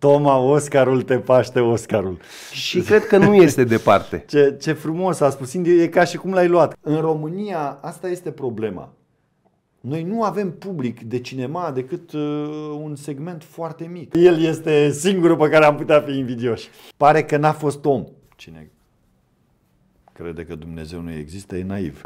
Toma, Oscarul te paște, Oscarul. Și cred că nu este departe. Ce, ce frumos a spus, e ca și cum l-ai luat. În România asta este problema. Noi nu avem public de cinema decât uh, un segment foarte mic. El este singurul pe care am putea fi invidioși. Pare că n-a fost om. Cine crede că Dumnezeu nu există e naiv.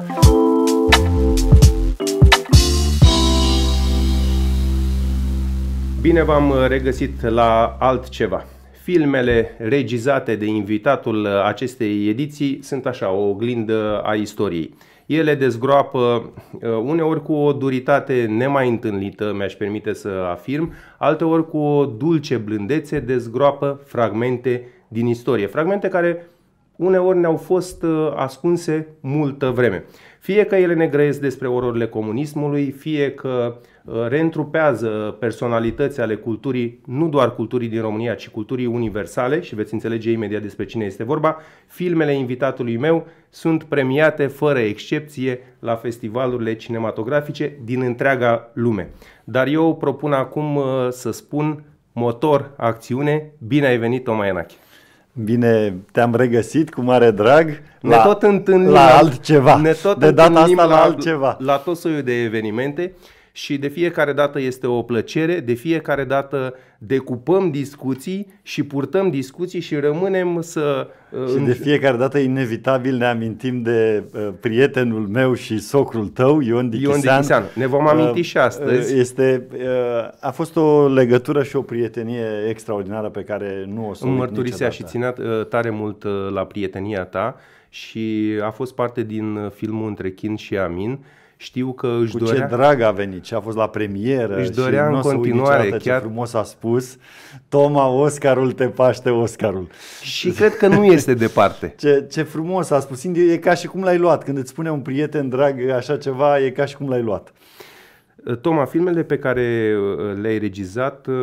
Bine v-am uh, regăsit la altceva. Filmele regizate de invitatul uh, acestei ediții sunt așa, o oglindă a istoriei. Ele dezgroapă uh, uneori cu o duritate nemai întâlnită, mi-aș permite să afirm, alteori cu o dulce blândețe dezgroapă fragmente din istorie. Fragmente care uneori ne-au fost ascunse multă vreme. Fie că ele ne grăiesc despre ororile comunismului, fie că uh, Uh, reîntrupează personalități ale culturii, nu doar culturii din România, ci culturii universale și veți înțelege imediat despre cine este vorba. Filmele invitatului meu sunt premiate fără excepție la festivalurile cinematografice din întreaga lume. Dar eu propun acum uh, să spun motor, acțiune, bine ai venit, Toma Ianache. Bine, te-am regăsit cu mare drag ne la, tot întâlnim, la altceva. Ne tot de data asta la, la altceva. La tot soiul de evenimente și de fiecare dată este o plăcere, de fiecare dată decupăm discuții și purtăm discuții și rămânem să... Uh, și de fiecare dată inevitabil ne amintim de uh, prietenul meu și socrul tău, Ion Dichisean. Ion Dichisean. Ne vom uh, aminti și astăzi. Este, a fost o legătură și o prietenie extraordinară pe care nu o să o mărturisea și ținea tare mult la prietenia ta și a fost parte din filmul Între Chin și Amin știu că își Cu dorea... ce drag a venit și a fost la premieră. Își dorea și în continuare. Chiar... frumos a spus. Toma, Oscarul te paște, Oscarul. Și cred că nu este departe. Ce, ce frumos a spus. E ca și cum l-ai luat. Când îți spune un prieten drag așa ceva, e ca și cum l-ai luat. Toma, filmele pe care uh, le-ai regizat, uh,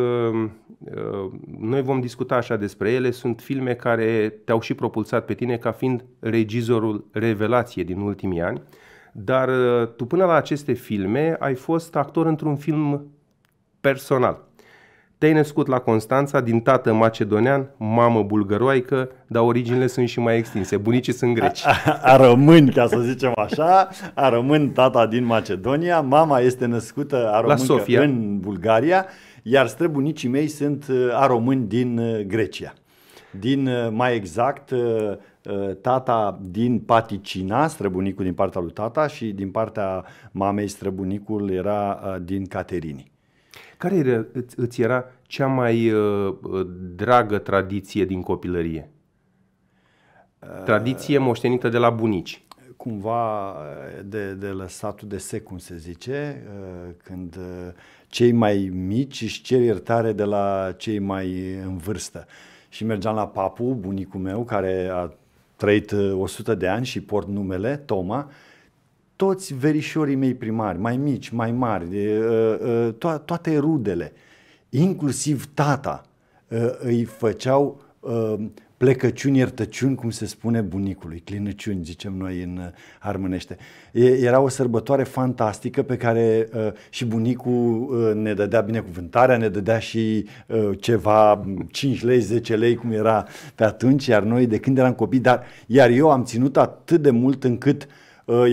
uh, noi vom discuta așa despre ele, sunt filme care te-au și propulsat pe tine ca fiind regizorul revelație din ultimii ani. Dar uh, tu până la aceste filme ai fost actor într-un film personal. Te-ai născut la Constanța, din tată macedonean, mamă bulgăroaică, dar originile sunt și mai extinse. Bunicii sunt greci. A, a, a rămân, ca să zicem așa, a rămân tata din Macedonia, mama este născută a la Sofia. în Bulgaria, iar străbunicii mei sunt uh, a români din uh, Grecia. Din, mai exact, Eh, tata din Paticina, străbunicul din partea lui tata și din partea mamei străbunicul era eh, din Caterini. Care era, îți era cea mai eh, dragă tradiție din copilărie? Tradiție moștenită de la bunici cumva de, de lăsatul de sec, cum se zice, când cei mai mici își cer iertare de la cei mai în vârstă. Și mergeam la papu, bunicul meu, care a trăit 100 uh, de ani și port numele Toma, toți verișorii mei primari, mai mici, mai mari, to- toate rudele, inclusiv tata, îi făceau plecăciuni, iertăciuni, cum se spune bunicului, clinăciuni, zicem noi în uh, armânește. era o sărbătoare fantastică pe care uh, și bunicul uh, ne dădea binecuvântarea, ne dădea și ceva 5 lei, 10 lei, cum era pe atunci, iar noi de când eram copii, dar iar eu am ținut atât de mult încât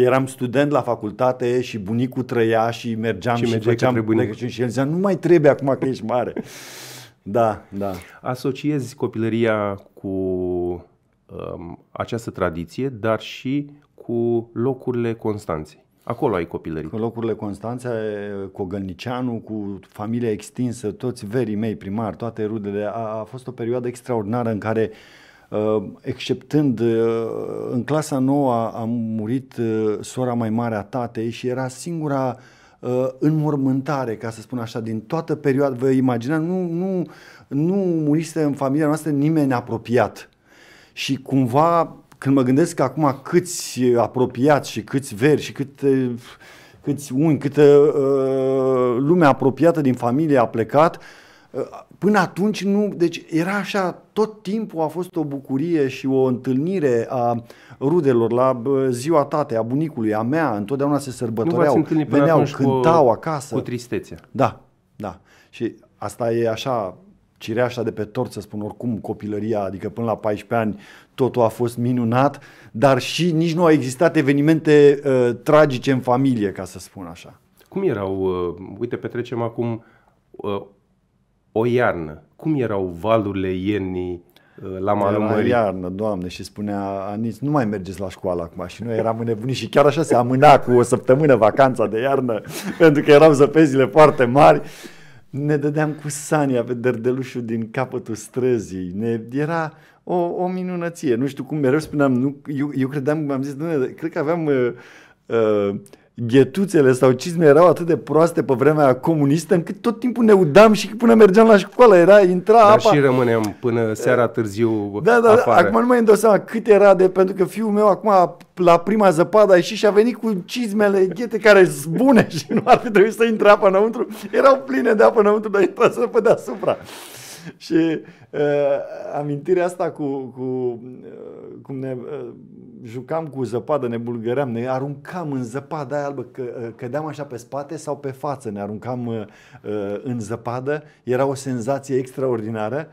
eram student la facultate și bunicul trăia și mergeam și, și făceam plecăciuni și el zicea, nu mai trebuie acum că ești mare. Da, da. Asociezi copilăria cu um, această tradiție, dar și cu locurile Constanței. Acolo ai copilărit. Cu locurile Constanța, cu Gălnicianu, cu familia extinsă, toți verii mei primari, toate rudele. A, a fost o perioadă extraordinară în care, uh, exceptând, uh, în clasa nouă a murit uh, sora mai mare a tatei și era singura uh, uh, înmormântare, ca să spun așa, din toată perioada. Vă imaginați, nu, nu, nu murise în familia noastră nimeni apropiat. Și cumva, când mă gândesc că acum câți apropiați și câți veri și cât, uh, câți uni, câtă uh, lume apropiată din familie a plecat, uh, până atunci nu, deci era așa, tot timpul a fost o bucurie și o întâlnire a rudelor la ziua tate, a bunicului, a mea, întotdeauna se sărbătoreau, veneau, cântau cu, acasă. Cu tristețe. Da, da. Și asta e așa cireașa de pe tort, să spun oricum, copilăria, adică până la 14 ani totul a fost minunat, dar și nici nu au existat evenimente uh, tragice în familie, ca să spun așa. Cum erau, uh, uite, petrecem acum uh, o iarnă. Cum erau valurile iernii uh, la malumări? Era iarnă, doamne, și spunea Anis, nu mai mergeți la școală acum. Și noi eram înnebuniți și chiar așa se amâna cu o săptămână vacanța de iarnă, pentru că erau zăpezile foarte mari. Ne dădeam cu Sania pe derdelușul din capătul străzii. Ne, era o, o minunăție. Nu știu cum mereu spuneam, nu, eu, eu credeam, am zis, nu, cred că aveam uh, uh, ghetuțele sau cizme erau atât de proaste pe vremea comunistă încât tot timpul ne udam și până mergeam la școală era, intra Dar apa. și rămâneam până seara târziu Da, da, afară. acum nu mai îmi cât era de, pentru că fiul meu acum la prima zăpadă a ieșit și a venit cu cizmele ghete care zbune și nu ar fi trebuit să intre apa înăuntru. Erau pline de apă înăuntru, dar intrase pe deasupra. Și Uh, amintirea asta cu, cu uh, cum ne uh, jucam cu zăpadă, ne bulgăream, ne aruncam în zăpadă aia albă, că, cădeam așa pe spate sau pe față, ne aruncam în zăpadă, era o senzație extraordinară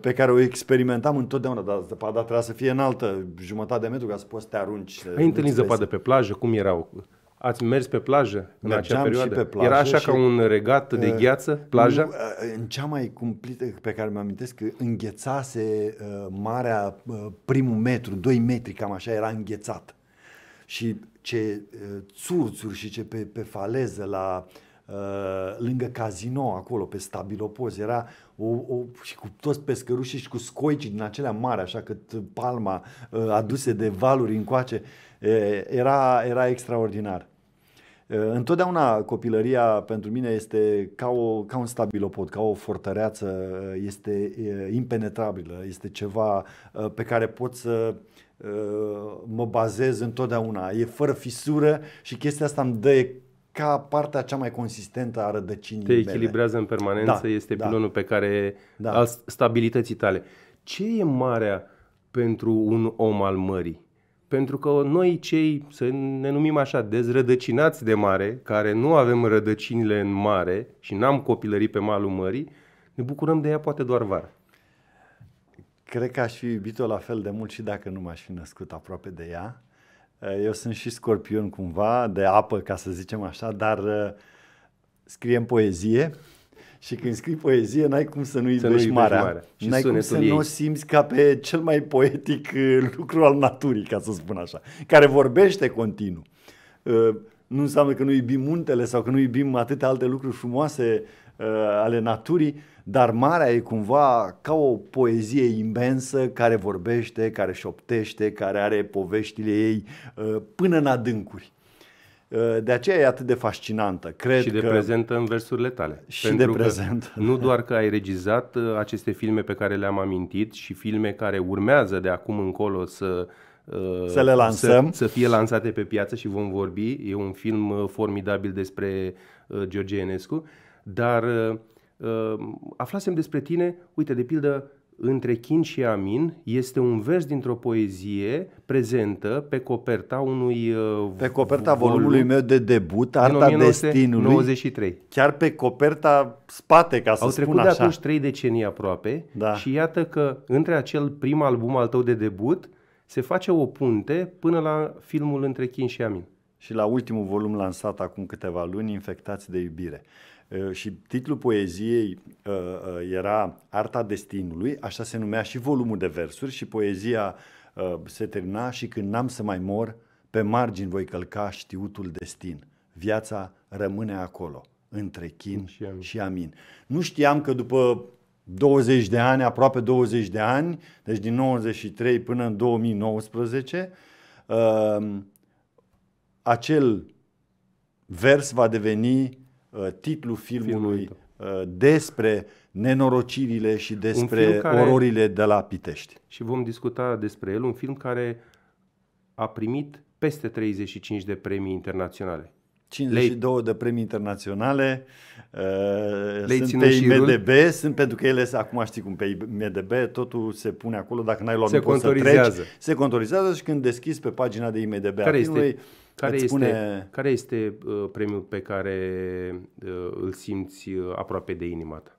pe care o experimentam întotdeauna, dar zăpada trebuia să fie înaltă, jumătate de metru, ca să poți să te arunci. Ai întâlnit zăpadă pe plajă? Cum erau? Ați mers pe plajă în Mergeam da, acea perioadă? Și pe plajă Era așa și, ca un regat de uh, gheață, plaja? Uh, în cea mai cumplită pe care mă amintesc, că înghețase uh, marea uh, primul metru, 2 metri, cam așa, era înghețat. Și ce uh, țurțuri și ce pe, pe faleză la uh, lângă casino acolo, pe stabilopoz, era o, o, și cu toți pescărușii și cu scoici din acelea mari, așa că palma uh, aduse de valuri încoace, era, era extraordinar. Eh, întotdeauna copilăria pentru mine este ca, o, ca un stabilopod, ca o fortăreață, eh, este eh, impenetrabilă, este ceva pe care pot să mă bazez întotdeauna. E fără fisură și chestia asta îmi dă ca partea cea mai consistentă a rădăcinii Te echilibrează mele. în permanență, da, este da, pilonul pe care, da. al stabilității tale. Ce e marea pentru un om al mării? Pentru că noi cei, să ne numim așa, dezrădăcinați de mare, care nu avem rădăcinile în mare și n-am copilării pe malul mării, ne bucurăm de ea poate doar vara. Cred că aș fi iubit-o la fel de mult și dacă nu m-aș fi născut aproape de ea. Eh, eu sunt și scorpion cumva, de apă, ca să zicem așa, dar eh, scriem poezie și când scrii poezie, n-ai cum să nu iubești, să nu iubești marea. marea. Și n-ai cum să nu o simți ca pe cel mai poetic uh, lucru al naturii, ca să spun așa, care vorbește continuu. Uh, nu înseamnă că nu iubim muntele sau că nu iubim atâtea alte lucruri frumoase uh, ale naturii, dar marea e cumva ca o poezie imensă care vorbește, care șoptește, care are poveștile ei până în adâncuri. Eh, de aceea e atât de fascinantă, cred Și de că... prezentă în versurile tale. Și Pentru de prezent. nu doar că ai regizat eh, aceste filme pe care le-am amintit și filme care urmează de acum încolo să eh, să le lansăm. Să, să fie lansate pe piață și vom vorbi. E un film formidabil despre George Enescu, dar aflasem despre tine, uite, de pildă, între chin și amin este un vers dintr-o poezie prezentă pe coperta unui uh, Pe coperta volumului meu de debut, Arta 1993. Destinului. 93. Chiar pe coperta spate, ca să Au spun trecut de așa. atunci trei decenii aproape da. și iată că între acel prim album al tău de debut se face o punte până la filmul Între chin și amin. Și la ultimul volum lansat acum câteva luni, Infectați de iubire și titlul poeziei era Arta destinului, așa se numea și volumul de versuri și poezia se termina și când n-am să mai mor, pe margini voi călca știutul destin. Viața rămâne acolo, între chin și amin. Și amin. Nu știam că după 20 de ani, aproape 20 de ani, deci din 93 până în 2019, acel vers va deveni Uh, titlul filmului uh, despre nenorocirile și despre care, ororile de la Pitești. Și vom discuta despre el, un film care a primit peste 35 de premii internaționale. 52 Lei... de premii internaționale uh, Lei sunt pe IMDB, sunt pentru că ele, acum știi cum, pe IMDB totul se pune acolo, dacă n-ai luat se nu poți să treci. Se contorizează și când deschizi pe pagina de IMDB Care a filmului, este? Care este, spune... care este uh, premiul pe care uh, îl simți uh, aproape de inima ta?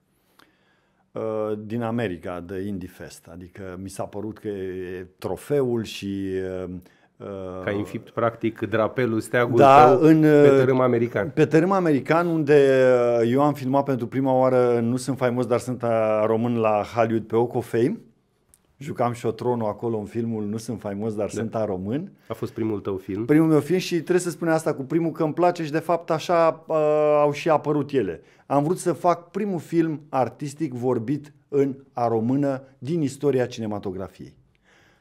Uh, din America, de Indie Fest. Adică mi s-a părut că e trofeul și... Uh, uh, Ca infipt, practic, drapelul, steagul da, tău în, pe tărâm american. Pe tărâm american, unde eu am filmat pentru prima oară Nu sunt faimos, dar sunt român la Hollywood pe Oco Fame jucam șotronul acolo în filmul Nu sunt faimos, dar da. sunt a român. A fost primul tău film? Primul meu film și trebuie să spun asta cu primul că îmi place și de fapt așa uh, au și apărut ele. Am vrut să fac primul film artistic vorbit în a română din istoria cinematografiei.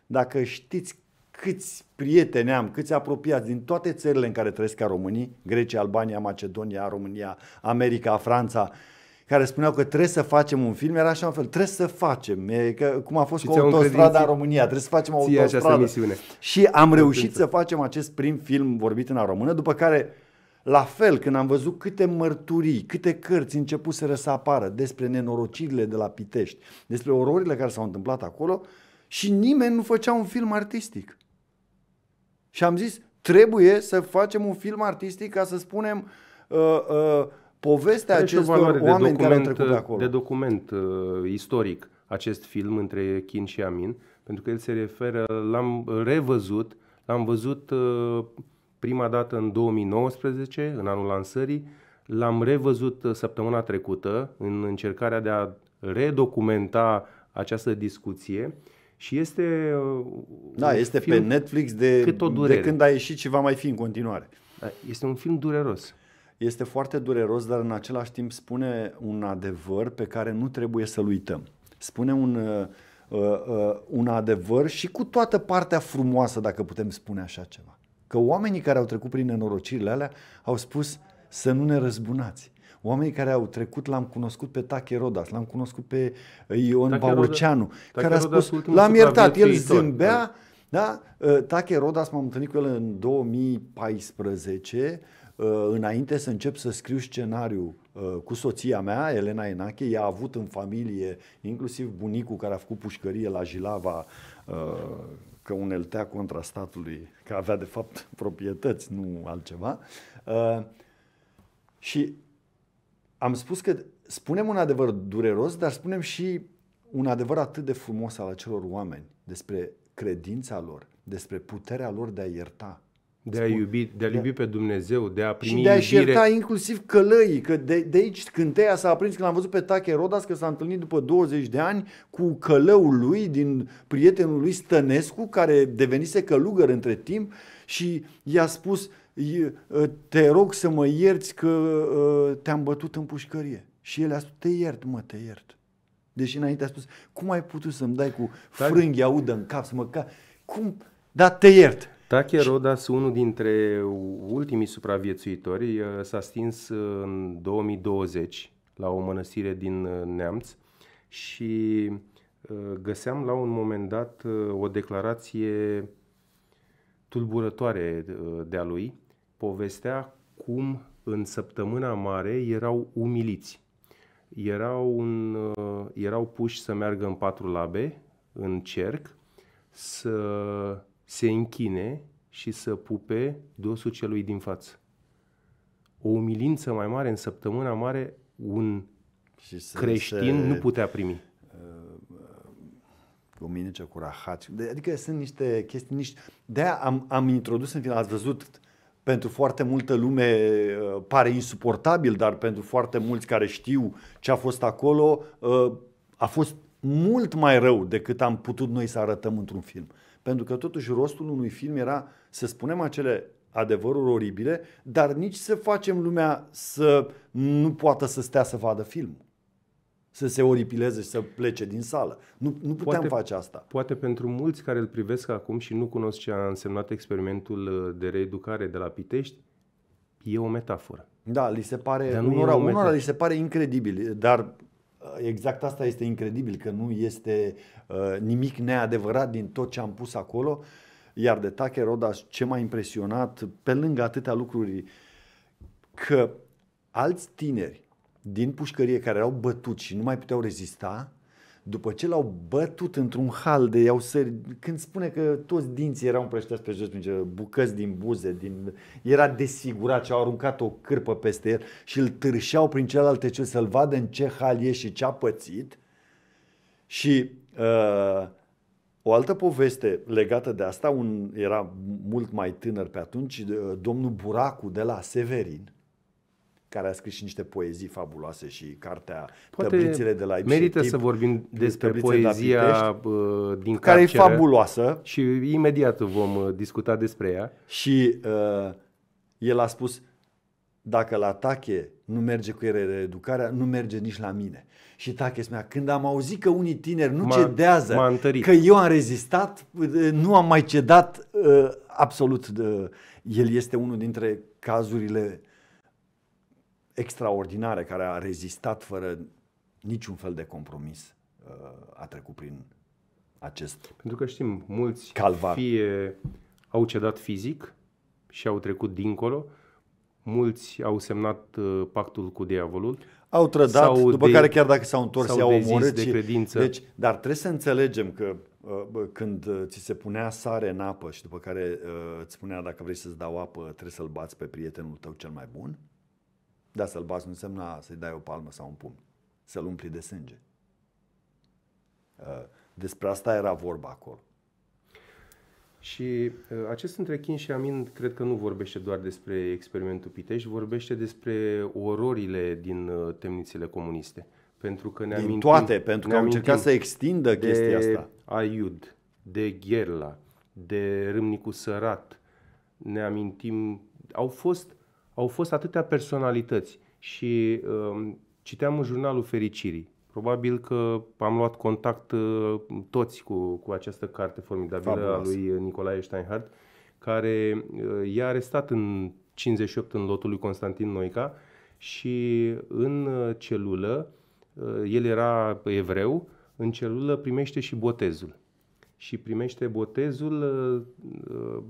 Dacă știți câți prieteni am, câți apropiați din toate țările în care trăiesc ca românii, Grecia, Albania, Macedonia, România, America, Franța, uh, care spuneau că trebuie să facem un film, era așa un fel, trebuie să facem, e, că, cum a fost cu autostrada în România, trebuie să facem misiune Și am reușit să facem acest prim film vorbit în română, după care la fel, când am văzut câte mărturii, câte cărți începuseră să apară despre nenorocirile de la Pitești, despre ororile care s-au întâmplat acolo, și nimeni nu făcea un film artistic. Și am zis, trebuie să facem un film artistic ca să spunem uh, uh, povestea Are acestor oameni care au trecut de acolo. De document uh, istoric acest film între Chin și Amin, pentru că el se referă, l-am revăzut, l-am văzut uh, prima dată în 2019, în anul lansării, l-am revăzut uh, săptămâna trecută în încercarea de a redocumenta această discuție și este... Uh, da, este pe Netflix de, cât o de când a ieșit și va mai fi în continuare. Da, este un film dureros este foarte dureros, dar în același timp spune un adevăr pe care nu trebuie să-l uităm. Spune un, uh, uh, un adevăr și cu toată partea frumoasă, dacă putem spune așa ceva. Că oamenii care au trecut prin nenorocirile alea au spus să nu ne răzbunați. Oamenii care au trecut, l-am cunoscut pe Tache Rodas, l-am cunoscut pe uh, Ion Bauceanu, care a spus, l-am iertat, el zâmbea, da? da? Uh, Tache Rodas, m-am întâlnit cu el în 2014, Uh, înainte să încep să scriu scenariu uh, cu soția mea, Elena Enache, ea a avut în familie, inclusiv bunicul care a făcut pușcărie la Jilava, uh, că uneltea contra statului, că avea de fapt proprietăți, nu altceva. Și am spus că spunem un adevăr dureros, dar spunem și un adevăr atât de frumos al acelor oameni despre credința lor, despre puterea lor de a ierta, de a, iubi, de a da. iubi pe Dumnezeu, de a primi Și de a ierta inclusiv călăii, că de, de aici cânteia s-a aprins când am văzut pe Tache Rodas că s-a întâlnit după 20 de ani cu călăul lui, din prietenul lui Stănescu, care devenise călugăr între timp și i-a spus, ă, te rog să mă ierți că ă, te-am bătut în pușcărie. Și el a spus, te iert mă, te iert. Deși înainte a spus, cum ai putut să-mi dai cu frânghi, audă în cap, să mă ca... Cum? Dar te iert. Tache Rodas, unul dintre ultimii supraviețuitori, uh, s-a stins uh, în 2020 la o mănăstire din uh, Neamț și găseam la un moment dat o declarație tulburătoare de-a lui. Povestea cum în săptămâna mare erau umiliți. Erau, un, erau puși să meargă în patru labe, în cerc, să se închine și să pupe dosul celui din față. O umilință mai mare în săptămâna mare un și să creștin se, nu putea primi. Luminice uh, cu rahat. Adică sunt niște chestii, niște... De-aia am, am introdus în final, ați văzut, pentru foarte multă lume uh, pare insuportabil, dar pentru foarte mulți care știu ce a fost acolo, uh, a fost mult mai rău decât am putut noi să arătăm într-un film. Pentru că totuși rostul unui film era să spunem acele adevăruri oribile, dar nici să facem lumea să nu poată să stea să vadă filmul. Să se oripileze și să plece din sală. Nu, nu puteam poate, face asta. Poate pentru mulți care îl privesc acum și nu cunosc ce a însemnat experimentul uh, de reeducare de la Pitești, e o metaforă. Da, li se pare, unora, unora li se pare incredibil, dar Uh, exact asta este incredibil, că nu este uh, nimic neadevărat din tot ce am pus acolo. Iar de Tucker Rodas, ce m-a impresionat, pe lângă atâtea lucruri, că alți tineri din pușcărie care erau bătuți și nu mai puteau rezista, după ce l-au bătut într-un hal de iau sări, când spune că toți dinții erau împrăștiați pe jos, bucăți din buze, din... era desfigurat și au aruncat o cârpă peste el și îl târșeau prin celelalte ce să-l vadă în ce hal e și ce a pățit. Și uh, o altă poveste legată de asta, un, era mult mai tânăr pe atunci, uh, domnul Buracu de la Severin, care a scris și niște poezii fabuloase și cartea Poate Tăblițele de la Ipsi Merită tip, să vorbim despre poezia de Pitești, uh, din care e fabuloasă. Și imediat vom uh, discuta despre ea. Și uh, el a spus, dacă la Tache nu merge cu reeducarea, nu merge nici la mine. Și Tache spunea, când am auzit că unii tineri nu m-a, cedează, m-a că eu am rezistat, uh, nu am mai cedat uh, absolut. Uh, el este unul dintre cazurile uh, extraordinare, care a rezistat fără niciun fel de compromis, uh, a trecut prin acest Pentru că știm, mulți calvar. fie au cedat fizic și au trecut dincolo, mulți au semnat uh, pactul cu diavolul. Au trădat, sau după de, care chiar dacă s-au întors, s-au, i-au omorât. De credință. Deci, dar trebuie să înțelegem că uh, când ți se punea sare în apă și după care îți spunea dacă vrei să-ți dau apă, trebuie să-l bați pe prietenul tău cel mai bun, da, să-l bați nu însemna să-i dai o palmă sau un pumn. Să-l umpli de sânge. Uh, despre asta era vorba acolo. Și uh, acest întrechin și Amin cred că nu vorbește doar despre experimentul Pitești, vorbește despre ororile din uh, temnițele comuniste. Pentru că ne amintim, toate, pentru că am încercat să extindă chestia de Aiud, de Gherla, de Râmnicu Sărat, ne amintim, au fost au fost atâtea personalități și uh, citeam în jurnalul Fericirii. Probabil că am luat contact uh, toți cu, cu această carte formidabilă Fabulous. a lui Nicolae Steinhardt, care uh, i-a arestat în 58 în lotul lui Constantin Noica și în uh, celulă, uh, el era evreu, în celulă primește și botezul și primește botezul, uh,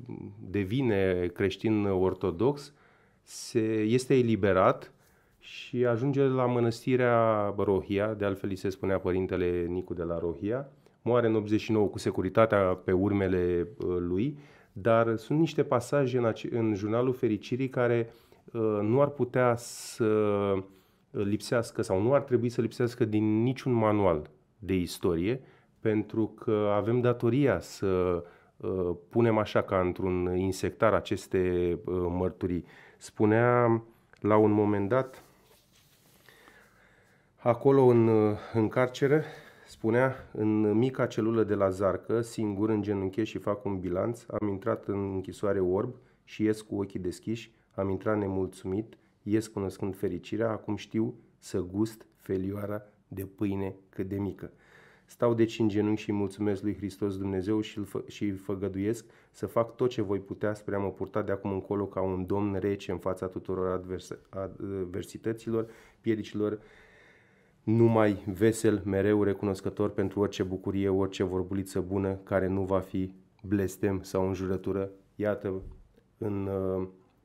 devine creștin ortodox se, este eliberat și ajunge la mănăstirea Rohia, de altfel îi se spunea părintele Nicu de la Rohia, moare în 89 cu securitatea pe urmele uh, lui, dar sunt niște pasaje în, ace- în jurnalul fericirii care uh, nu ar putea să uh, lipsească sau nu ar trebui să lipsească din niciun manual de istorie, pentru că avem datoria să uh, punem așa ca într-un insectar aceste uh, mărturii spunea la un moment dat, acolo în, uh, în carcere, spunea, în mica celulă de la zarcă, singur în genunchi și fac un bilanț, am intrat în închisoare orb și ies cu ochii deschiși, am intrat nemulțumit, ies cunoscând fericirea, acum știu să gust felioara de pâine cât de mică. Stau deci în genunchi și mulțumesc lui Hristos Dumnezeu și îl fă, și îi făgăduiesc să fac tot ce voi putea spre a mă purta de acum încolo ca un domn rece în fața tuturor advers, adversităților, piedicilor, numai vesel, mereu recunoscător pentru orice bucurie, orice vorbuliță bună care nu va fi blestem sau înjurătură. Iată, în,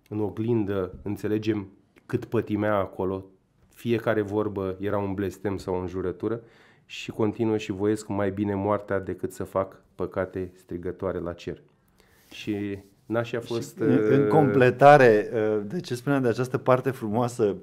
în oglindă înțelegem cât pătimea acolo, fiecare vorbă era un blestem sau o înjurătură, și continuă și voiesc mai bine moartea decât să fac păcate strigătoare la cer. Și n aș a fost... În, uh... în completare, uh, de ce spuneam de această parte frumoasă,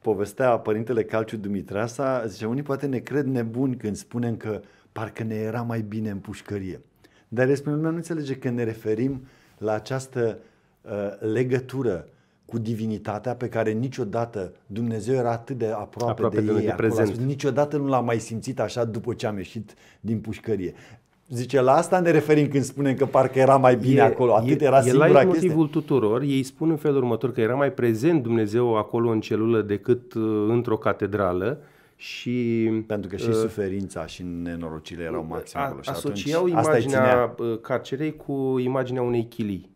povestea părintele Calciu Dumitrasa, zice, unii poate ne cred nebuni când spunem că parcă ne era mai bine în pușcărie. Dar respectivul spune, nu înțelege că ne referim la această uh, legătură cu divinitatea pe care niciodată Dumnezeu era atât de aproape, aproape de, de ei, de prezent. Acolo, niciodată nu l-a mai simțit așa după ce am ieșit din pușcărie. Zice, la asta ne referim când spunem că parcă era mai bine e, acolo, atât e, era singura chestie. motivul tuturor, ei spun în felul următor că era mai prezent Dumnezeu acolo în celulă decât uh, într-o catedrală și... Pentru că și uh, suferința și nenorocile erau maxim acolo. Și asociau atunci, imaginea uh, carcerei cu imaginea unei chilii.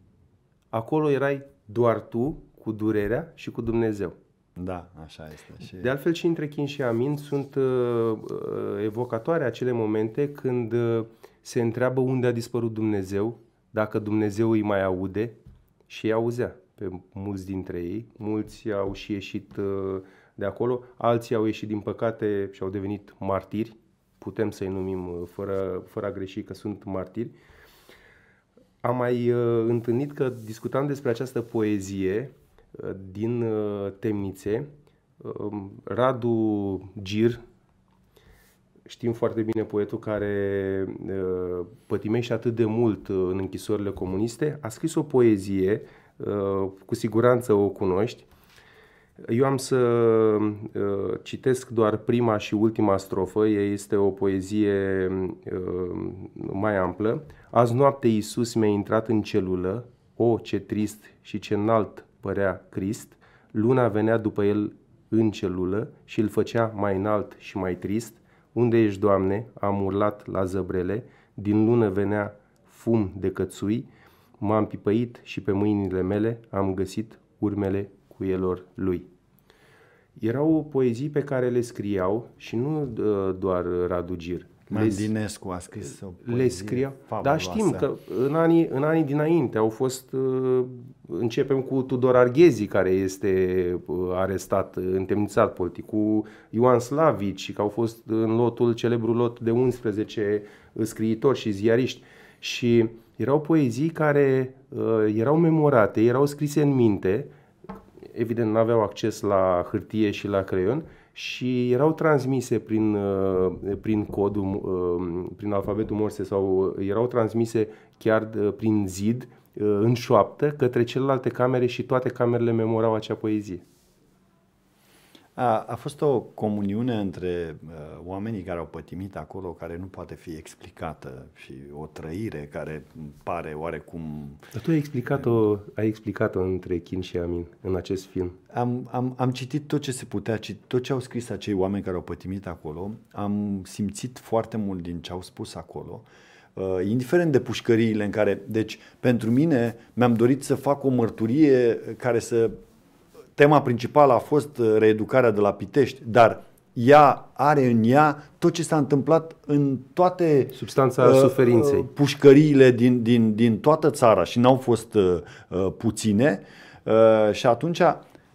Acolo erai doar tu cu durerea și cu Dumnezeu. Da, așa este. Și... De altfel și între chin și amin sunt uh, uh, evocatoare acele momente când uh, se întreabă unde a dispărut Dumnezeu, dacă Dumnezeu îi mai aude și îi auzea pe mulți dintre ei. Mulți au și ieșit uh, de acolo, alții au ieșit din păcate și au devenit martiri, putem să-i numim uh, fără, fără a greși că sunt martiri. Am mai uh, întâlnit că discutam despre această poezie din uh, Temnițe, um, Radu Gir, știm foarte bine poetul care uh, pătimește atât de mult uh, în închisorile comuniste, a scris o poezie, cu siguranță o cunoști. Eu am să citesc doar prima și ultima strofă, ea este o poezie mai amplă. Azi noapte Iisus mi-a intrat în celulă, o, ce trist și ce înalt părea crist, luna venea după el în celulă și îl făcea mai înalt și mai trist. Unde ești, Doamne? Am urlat la zăbrele, din lună venea fum de cățui, m-am pipăit și pe mâinile mele am găsit urmele cuielor lui. Erau poezii pe care le scriau și nu uh, doar Radu Gir, Mandinescu a scris o poezie Le Fabuloasă. Dar știm că în anii, în anii dinainte au fost... Uh, începem cu Tudor Arghezi, care este uh, arestat, uh, întemnițat politic, cu Ioan Slavici, că au fost în lotul, celebrul lot de 11 scriitori și ziariști. Și erau poezii care erau memorate, erau scrise în minte, evident nu aveau acces la hârtie și la creion, și erau transmise prin, uh, prin codul, uh, prin alfabetul Morse sau uh, erau transmise chiar prin zid, în șoaptă, către celelalte camere și toate camerele memorau acea poezie. A, a fost o comuniune între uh, oamenii care au pătimit acolo, care nu poate fi explicată și o trăire care pare oarecum... Dar tu ai explicat-o, ai explicat-o între Chin și Amin în acest film. Am, am, am citit tot ce se putea, tot ce au scris acei oameni care au pătimit acolo, am simțit foarte mult din ce au spus acolo uh, indiferent de pușcăriile în care... Deci, pentru mine, mi-am dorit să fac o mărturie care să Tema principală a fost uh, reeducarea de la Pitești, dar ea are în ea tot ce s-a întâmplat în toate substanța uh, suferinței. Uh, pușcăriile din, din, din toată țara și n-au fost uh, uh, puține. Uh, și atunci,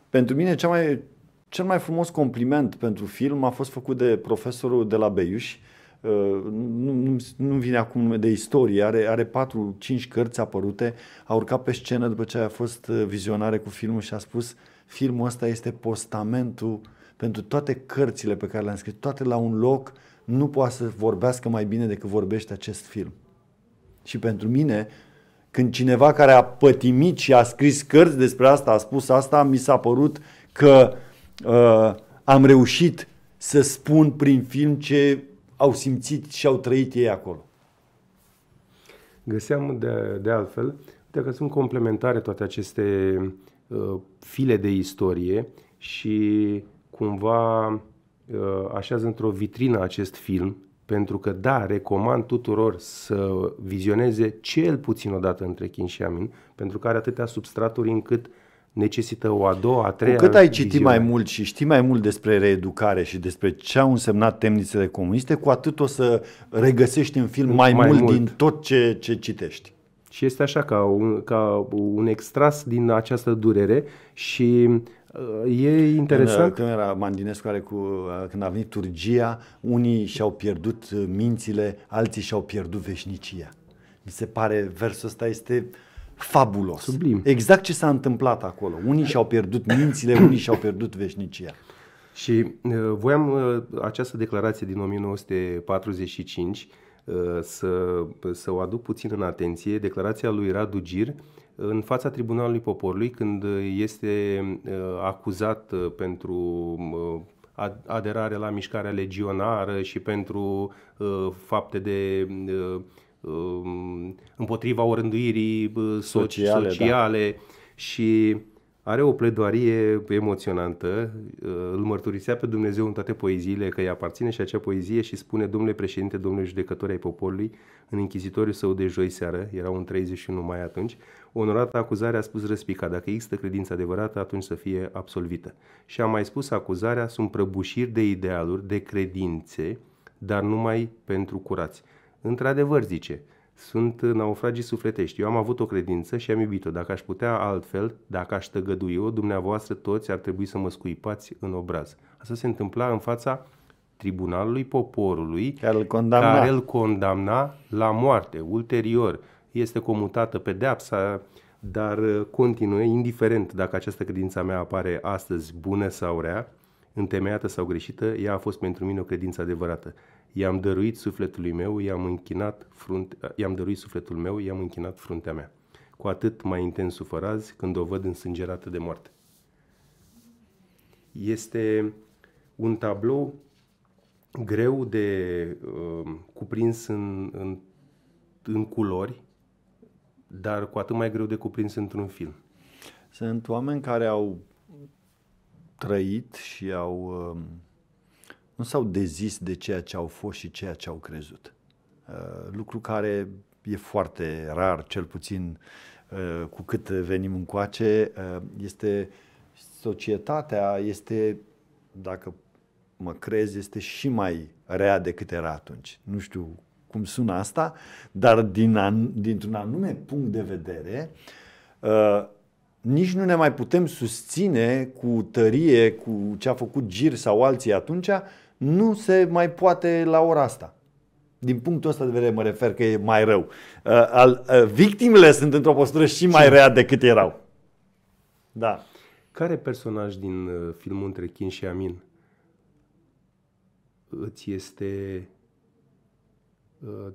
pentru mine, cea mai, cel mai frumos compliment pentru film a fost făcut de profesorul de la Beiuș. Uh, nu, nu, nu vine acum de istorie, are, are 4-5 cărți apărute, a urcat pe scenă după ce a fost vizionare cu filmul și a spus uh, filmul ăsta este postamentul pentru toate cărțile pe care le-am scris, toate la un loc, nu poate să vorbească mai bine decât vorbește acest film. Și pentru mine, când cineva care a pătimit și a scris cărți despre asta, a spus asta, mi s-a părut că uh, am reușit să spun prin film ce au simțit și au trăit ei acolo. Găseam de, de altfel, de că sunt complementare toate aceste Uh, file de istorie și cumva uh, așează într-o vitrină acest film, pentru că, da, recomand tuturor să vizioneze cel puțin o dată între chin și amin, pentru că are atâtea substraturi încât necesită o a doua, a treia Cu cât ai citit mai mult și știi mai mult despre reeducare și despre ce au însemnat temnițele comuniste, cu atât o să regăsești în film mai, mai mult, mult din tot ce, ce citești. Și este așa ca un, ca un extras din această durere și uh, E interesant. Când, uh, când era Mandinescu are cu, uh, când a venit Turgia, unii și-au pierdut mințile, alții și-au pierdut veșnicia. Mi se pare versul ăsta este fabulos. Sublim. Exact ce s-a întâmplat acolo. Unii și-au pierdut mințile, unii și-au pierdut veșnicia. Și voiam această declarație din 1945 Uh, să, să o aduc puțin în atenție, declarația lui Radu Gir în fața Tribunalului Poporului când este uh, acuzat uh, pentru aderare la mișcarea legionară și pentru fapte de um, împotriva orânduirii sociale, sociale da. și are o pledoarie emoționantă, uh, îl mărturisea pe Dumnezeu în toate poeziile că îi aparține și acea poezie și spune Domnule președinte, domnule judecător ai poporului, în închizitoriul său de joi seară, era un 31 mai atunci, onorată acuzare a spus răspica, dacă există credință adevărată, atunci să fie absolvită. Și a mai spus acuzarea, sunt prăbușiri de idealuri, de credințe, dar numai pentru curați. Într-adevăr, zice, sunt naufragii sufletești. Eu am avut o credință și am iubit-o. Dacă aș putea altfel, dacă aș tăgădui-o, dumneavoastră toți ar trebui să mă scuipați în obraz. Asta se întâmpla în fața tribunalului poporului care îl condamna, care îl condamna la moarte. Ulterior este comutată pedeapsa, dar uh, continuă, indiferent dacă această credință mea apare astăzi bună sau rea, întemeiată sau greșită, ea a fost pentru mine o credință adevărată i-am dăruit sufletul meu, i-am închinat frunte, i-am dăruit sufletul meu, i-am închinat fruntea mea. Cu atât mai intens sufăr azi când o văd însângerată de moarte. Este un tablou greu de uh, cuprins în, în, în culori, dar cu atât mai greu de cuprins într-un film. Sunt oameni care au trăit și au uh nu s-au dezis de ceea ce au fost și ceea ce au crezut. Uh, lucru care e foarte rar, cel puțin uh, cu cât venim încoace, uh, este societatea este, dacă mă crezi, este și mai rea decât era atunci. Nu știu cum sună asta, dar din an, dintr-un anume punct de vedere, nici nu ne mai putem susține cu tărie, cu ce a făcut Gir sau alții atunci, nu se mai poate la ora asta. Din punctul ăsta de vedere mă refer că e mai rău. Uh, al, uh, victimele sunt într-o postură și mai rea decât erau. Da. Care personaj din uh, filmul între Chin și Amin îți este uh,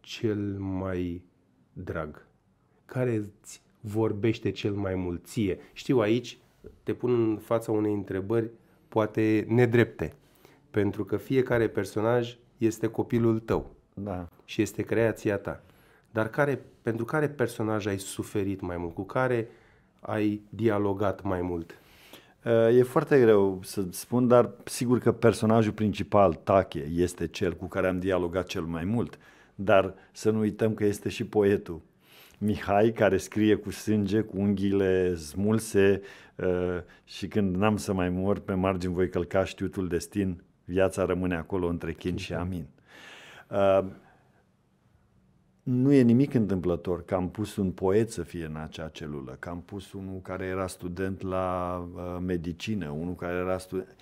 cel mai drag? Care îți vorbește cel mai mult ție? Știu, aici te pun în fața unei întrebări poate nedrepte, pentru că fiecare personaj este copilul tău da. și este creația ta. Dar care, pentru care personaj ai suferit mai mult? Cu care ai dialogat mai mult? E foarte greu să spun, dar sigur că personajul principal, Tache, este cel cu care am dialogat cel mai mult. Dar să nu uităm că este și poetul Mihai care scrie cu sânge, cu unghiile smulse uh, și când n-am să mai mor, pe margini voi călca știutul destin, viața rămâne acolo între chin și amin. Uh, nu e nimic întâmplător că am pus un poet să fie în acea celulă, că am pus unul care era student la uh, medicină, unul care era student...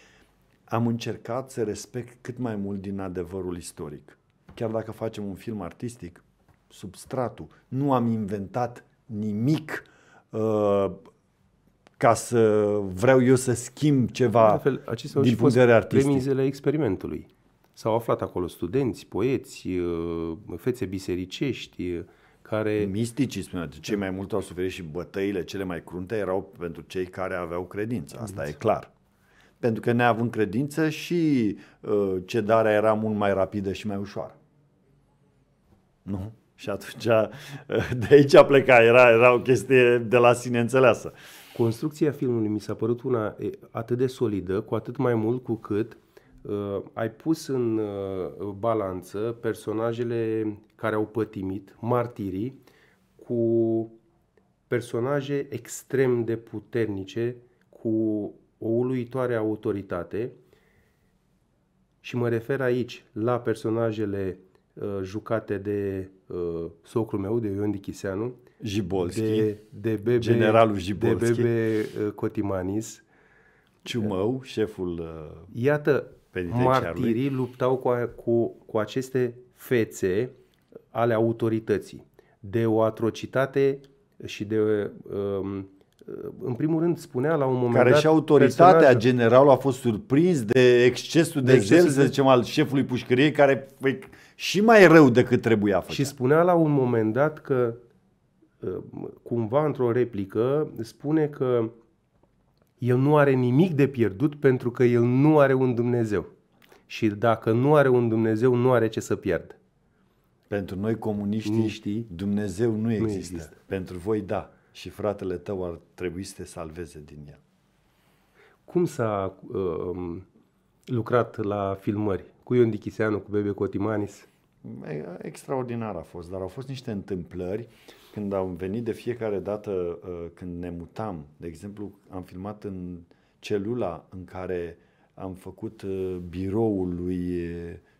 Am încercat să respect cât mai mult din adevărul istoric. Chiar dacă facem un film artistic, substratul. Nu am inventat nimic uh, ca să vreau eu să schimb ceva de fel, acestea din punct de vedere Premizele experimentului. S-au aflat acolo studenți, poeți, uh, fețe bisericești, uh, care... Mistici, spunea, de cei mai mult au suferit și bătăile cele mai crunte erau pentru cei care aveau credință, asta e clar. Pentru că neavând credință și uh, cedarea era mult mai rapidă și mai ușoară. Nu? Și atunci eh, de aici a pleca, era, era o chestie de la sine înțeleasă. Construcția filmului mi s-a părut una atât de solidă, cu atât mai mult cu cât uh, ai pus în uh, balanță personajele care au pătimit, martirii, cu personaje extrem de puternice, cu o uluitoare autoritate. Și mă refer aici la personajele Uh, jucate de uh, socrul meu, de Ion Dichiseanu, Jibolski, de, de bebe, generalul Jibolski, de bebe uh, Cotimanis, Ciumău, șeful uh, Iată, martirii luptau cu, cu, cu aceste fețe ale autorității, de o atrocitate și de... Um, uh, în primul rând, spunea la un moment Care dat... Care și autoritatea personajă. generală a fost surprins de excesul de, de zel, să zicem, al șefului pușcăriei, care păi, și mai rău decât trebuia făcut. Și spunea la un moment dat că, ă, cumva într-o replică, spune că el nu are nimic de pierdut pentru că el nu are un Dumnezeu. Și dacă nu are un Dumnezeu, nu are ce să pierdă. Pentru noi comuniștii, știi, Dumnezeu nu există. nu există. Pentru voi, da. Și fratele tău ar trebui să te salveze din el. Cum s-a uh, lucrat la filmări? cu Ion Dichiseanu, cu Bebe Cotimanis. Extraordinar a fost, dar au fost niște întâmplări când am venit de fiecare dată uh, când ne mutam. De exemplu, am filmat în celula în care am făcut uh, biroul lui uh,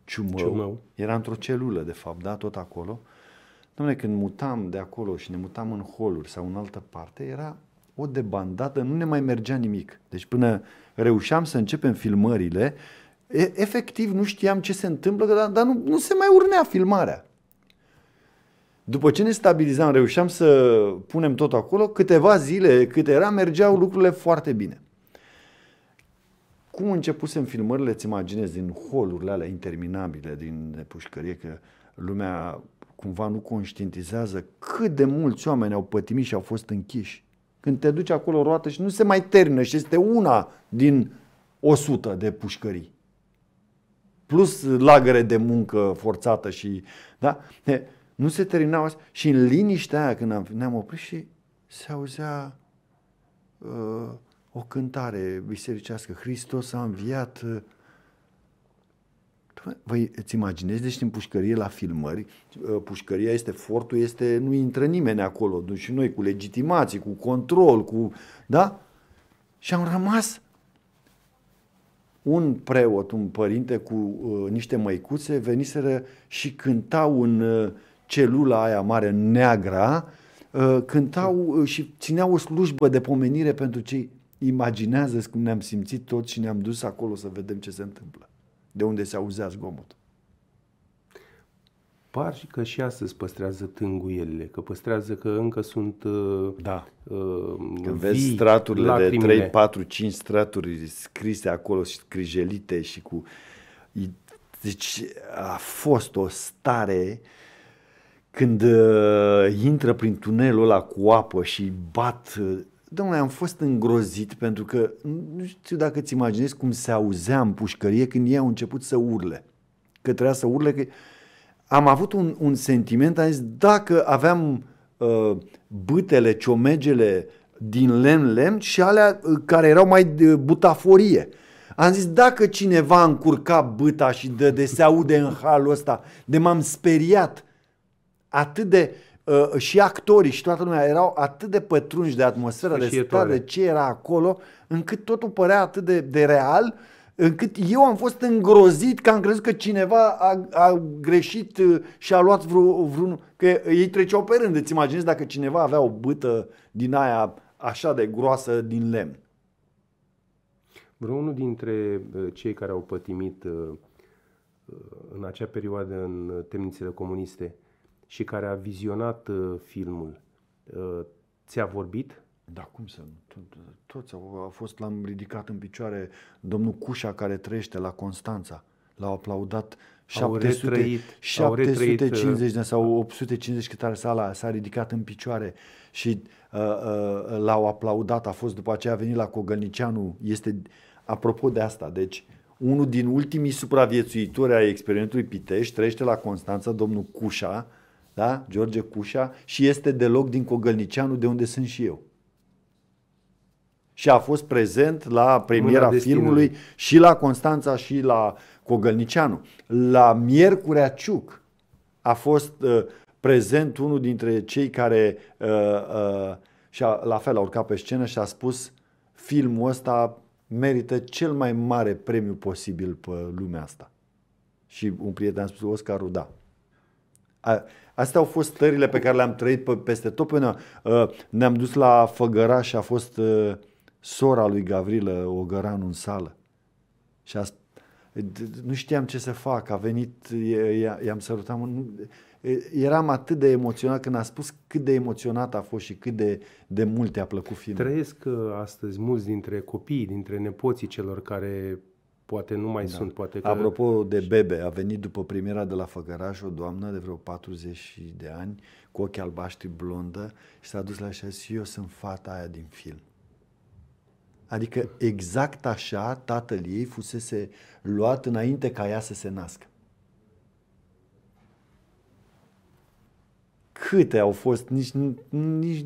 Ciumău. Ciumău. Era într-o celulă, de fapt, da, tot acolo. Dom'le, când mutam de acolo și ne mutam în holuri sau în altă parte, era o debandată, nu ne mai mergea nimic. Deci până reușeam să începem filmările, uh, E, efectiv nu știam ce se întâmplă, dar, dar nu, nu se mai urnea filmarea. După ce ne stabilizam, reușeam să punem tot acolo, câteva zile câte era, mergeau lucrurile foarte bine. Cum începusem filmările, îți imaginezi, din holurile alea interminabile din pușcărie, că lumea cumva nu conștientizează cât de mulți oameni au pătimit și au fost închiși. Când te duci acolo roată și nu se mai termină și este una din 100 de pușcării plus lagăre de muncă forțată și... Da? De, nu se terminau astea. Și în liniștea aia, când am, ne-am oprit și se auzea uh, o cântare bisericească. Hristos a înviat... Uh, Vă îți imaginezi, deci în pușcărie la filmări, uh, pușcăria este fortul, este, nu intră nimeni acolo, deci și noi cu legitimații, cu control, cu, da? Și am rămas un preot, un părinte cu uh, niște măicuțe veniseră și cântau în uh, celula aia mare neagră, uh, cântau uh, și țineau o slujbă de pomenire pentru cei imaginează cum ne-am simțit toți și ne-am dus acolo să vedem ce se întâmplă, de unde se auzea zgomotul par și că și astăzi păstrează tânguielile, că păstrează că încă sunt uh, da. uh, Când vii, vezi straturile lacrimile. de 3, 4, 5 straturi scrise acolo și scrijelite și cu... Deci a fost o stare când uh, intră prin tunelul ăla cu apă și bat uh, Domnule, am fost îngrozit pentru că nu știu dacă ți imaginezi cum se auzea în pușcărie când ei au început să urle. Că trebuia să urle că am avut un, un sentiment, am zis, dacă aveam uh, bâtele, ciomegele din lemn-lemn și alea uh, care erau mai de butaforie. Am zis, dacă cineva încurca băta și de, de se aude în halul ăsta, de m-am speriat atât de... Uh, și actorii și toată lumea erau atât de pătrunși de atmosfera, de stare, de ce era acolo, încât totul părea atât de, de real uh, încât eu am fost îngrozit că am crezut că cineva a, a greșit uh, și a luat vreun, Vreo, că ei treceau pe rând, îți imaginezi dacă cineva avea o bâtă din aia așa de groasă din lemn. Vreunul dintre uh, cei care au pătimit uh, în acea perioadă în temnițele comuniste și care a vizionat filmul, ți-a vorbit da, cum să nu? Toți au, fost, l-am ridicat în picioare domnul Cușa care trăiește la Constanța. L-au aplaudat au 700, retrăit, 750 au uh, da, sau 850 cât are sala, s-a ridicat în picioare și uh, uh, l-au aplaudat, a fost după aceea a venit la Cogălnicianu, este apropo de asta, deci unul din ultimii supraviețuitori ai experimentului Piteș trăiește la Constanța, domnul Cușa, da? George Cușa și este deloc din Cogălnicianu de unde sunt și eu și a fost prezent la premiera filmului destinului. și la Constanța și la Cogălnicianu. La Miercurea Ciuc a fost uh, prezent unul dintre cei care uh, uh, și a, la fel a urcat pe scenă și a spus filmul ăsta merită cel mai mare premiu posibil pe lumea asta. Și un prieten a spus Oscarul, da. A, Astea au fost stările pe care le-am trăit pe, peste tot până uh, ne-am dus la Făgăraș și a fost uh, sora lui Gavrilă Ogăranu în sală. Și a, nu știam ce să fac, a venit, i-am sărutat, nu, eram atât de emoționat când a spus cât de emoționat a fost și cât de, de mult i-a plăcut filmul. Trăiesc uh, astăzi mulți dintre copiii, dintre nepoții celor care poate nu mai da. sunt, poate că... Apropo de Bebe, a venit după premiera de la Făgăraș o doamnă de vreo 40 de ani, cu ochi albaștri blondă și s-a dus la și a zis, eu sunt fata aia din film. Adică exact așa tatăl ei fusese luat înainte ca ea să se nască. Câte au fost, nici, nici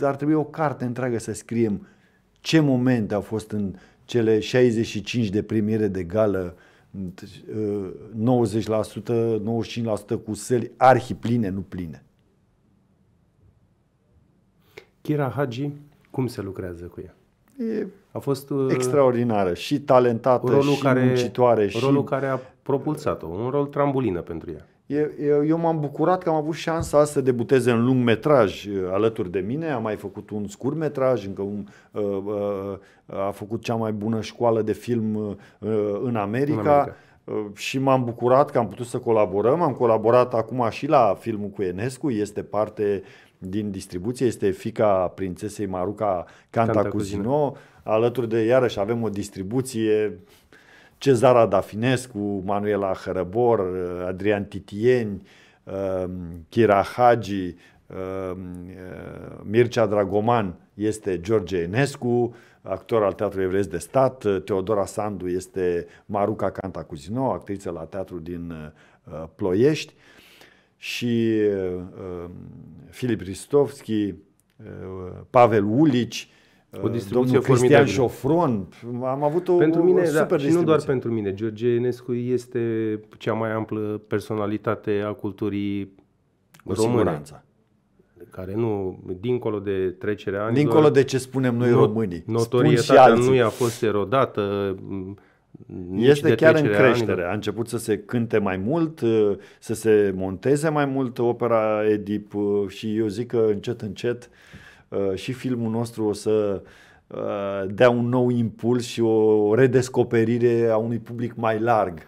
ar trebui o carte întreagă să scriem ce momente au fost în cele 65 de primire de gală 90%, 95% cu săli arhipline, nu pline. Kira Hagi, cum se lucrează cu ea? e a fost uh, extraordinară și talentată rolul și care, muncitoare. Rolul și... care a propulsat-o, un rol trambulină pentru ea. Eu, eu m-am bucurat că am avut șansa să debuteze în lung metraj uh, alături de mine. Am mai făcut un scurt metraj, încă un, uh, uh, a făcut cea mai bună școală de film uh, uh, în America. În America. Uh, și m-am bucurat că am putut să colaborăm. Am colaborat acum și la filmul cu Enescu, este parte uh, din distribuție este fica prințesei Maruca Cantacuzino, alături de, iarăși, avem o distribuție Cezara Dafinescu, Manuela Hărăbor, Adrian Titieni, um, Chira Hagi, um, uh, Mircea Dragoman este George Enescu, actor al Teatrului Evreiesc de Stat, Teodora Sandu este Maruca Cantacuzino, actriță la teatru din uh, Ploiești și uh, Filip Ristovski, uh, Pavel Ulici, uh, o distribuție Domnul Cristian Jofron, am avut o, pentru mine, o da, super da, distribuție. Și nu doar pentru mine, George Enescu este cea mai amplă personalitate a culturii Cu române. Siguranța. Care nu, dincolo de trecerea anilor... Dincolo de ce spunem noi românii. Notorietatea Spun și alții. nu i-a fost erodată, este chiar în creștere. Anilor. A început să se cânte mai mult, uh, să se monteze mai mult opera Edip uh, și eu zic că încet, încet uh, și filmul nostru o să dea un nou impuls și o redescoperire a unui public mai larg.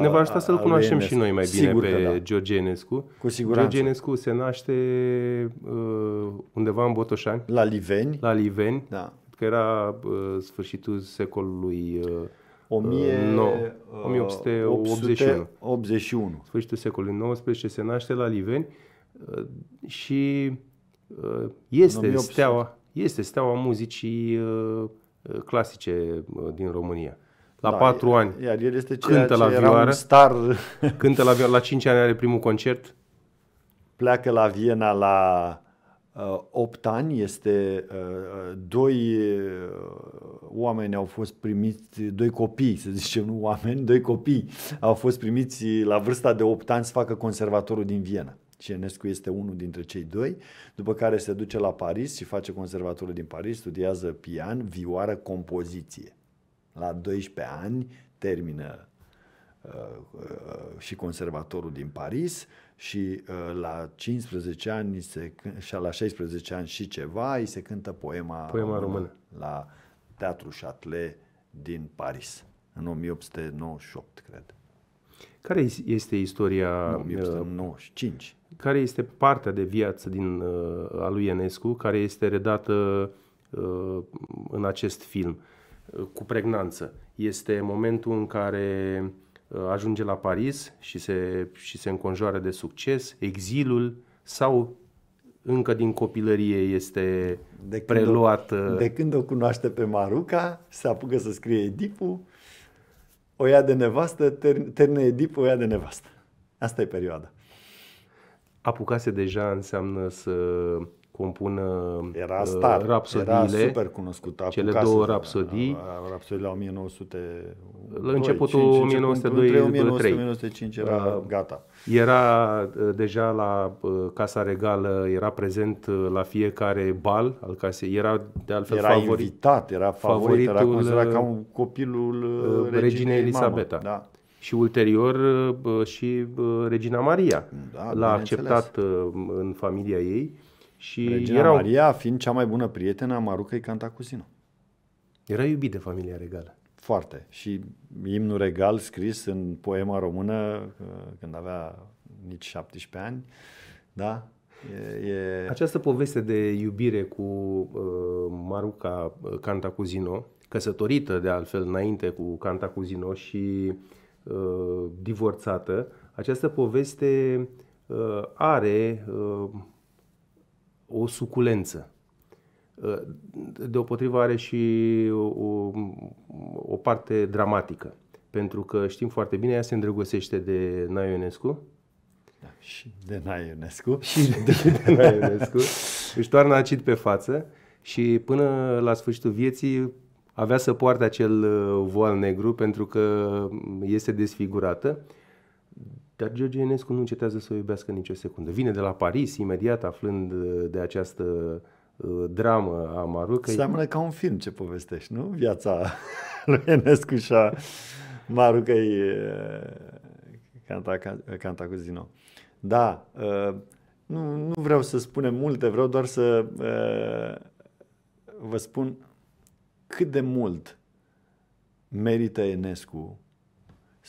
ne va ajuta să-l cunoaștem Enescu. și noi mai bine Sigur pe da. George Enescu. Cu siguranță. George Enescu se naște uh, undeva în Botoșani. La Liveni. La Liveni. Da. Că era uh, sfârșitul secolului uh, 1000, no, 1881. 81. Sfârșitul secolului XIX se naște la Liveni uh, și uh, este steaua, este steaua muzicii uh, clasice din România. La da, patru ani. Iar el este ceea cântă ce la vioară, un star. Cântă la vioară. La cinci ani are primul concert. Pleacă la Viena la 8 uh, ani, este uh, uh, doi oameni au fost primiți, doi copii, să zicem, nu oameni, doi copii au fost primiți la vârsta de 8 ani să facă conservatorul din Viena. Cienescu este unul dintre cei doi, după care se duce la Paris și face conservatorul din Paris, studiază pian, vioară, compoziție. La 12 ani termină uh, uh, și conservatorul din Paris Uh, și la 15 ani se, și la 16 ani și ceva îi se cântă poema, poema română la Teatru Châtelet din Paris în 1898, cred. Care este istoria... 1895. Uh, care este partea de viață din, uh, a lui Ionescu, care este redată în acest film cu pregnanță? Este momentul în care Uh, ajunge la Paris și se, și se înconjoară de succes, exilul sau încă din copilărie este de preluat. O, uh, de când o cunoaște pe Maruca, se apucă să scrie Edipu, o ia de nevastă, ter- termină o ia de nevastă. Asta e perioada. Apucase deja înseamnă să compun uh, era uh, star, rapsodiile, era super cunoscut, cele două rapsodii. Rapsodii la 1900 la începutul 1902 1905 era uh, gata. Era deja la Casa Regală, era prezent la fiecare bal al casei, era de altfel era favorit, invitat, era favorit, era considerat ca un copilul reginei Elisabeta. Mamă, da și ulterior și Regina Maria da, l-a acceptat în familia ei. Și Regina erau... Maria, fiind cea mai bună prietenă a Marucăi Cantacuzino. Era iubit de familia regală. Foarte. Și imnul regal scris în poema română, uh, când avea nici 17 ani, da? E, e... Această poveste de iubire cu uh, Maruca uh, Cantacuzino, căsătorită de altfel înainte cu Cantacuzino și uh, divorțată, această poveste uh, are uh, o suculență. Ă, deopotrivă are și o, o parte dramatică, pentru că știm foarte bine, ea se îndrăgosește de Naionescu. Da, și de Naionescu. Și de, de Naionescu. Își toarnă acid pe față și până la sfârșitul vieții avea să poarte acel ă, voal negru pentru că este desfigurată dar George Enescu nu încetează să o iubească nicio secundă. Vine de la Paris imediat aflând uh, de această uh, dramă a Marucăi. Seamănă ca un film ce povestești, nu? Viața lui Enescu și a Marucăi uh, Cantacuzino. Da, nu, nu vreau să spunem multe, vreau doar să vă spun cât de mult merită Enescu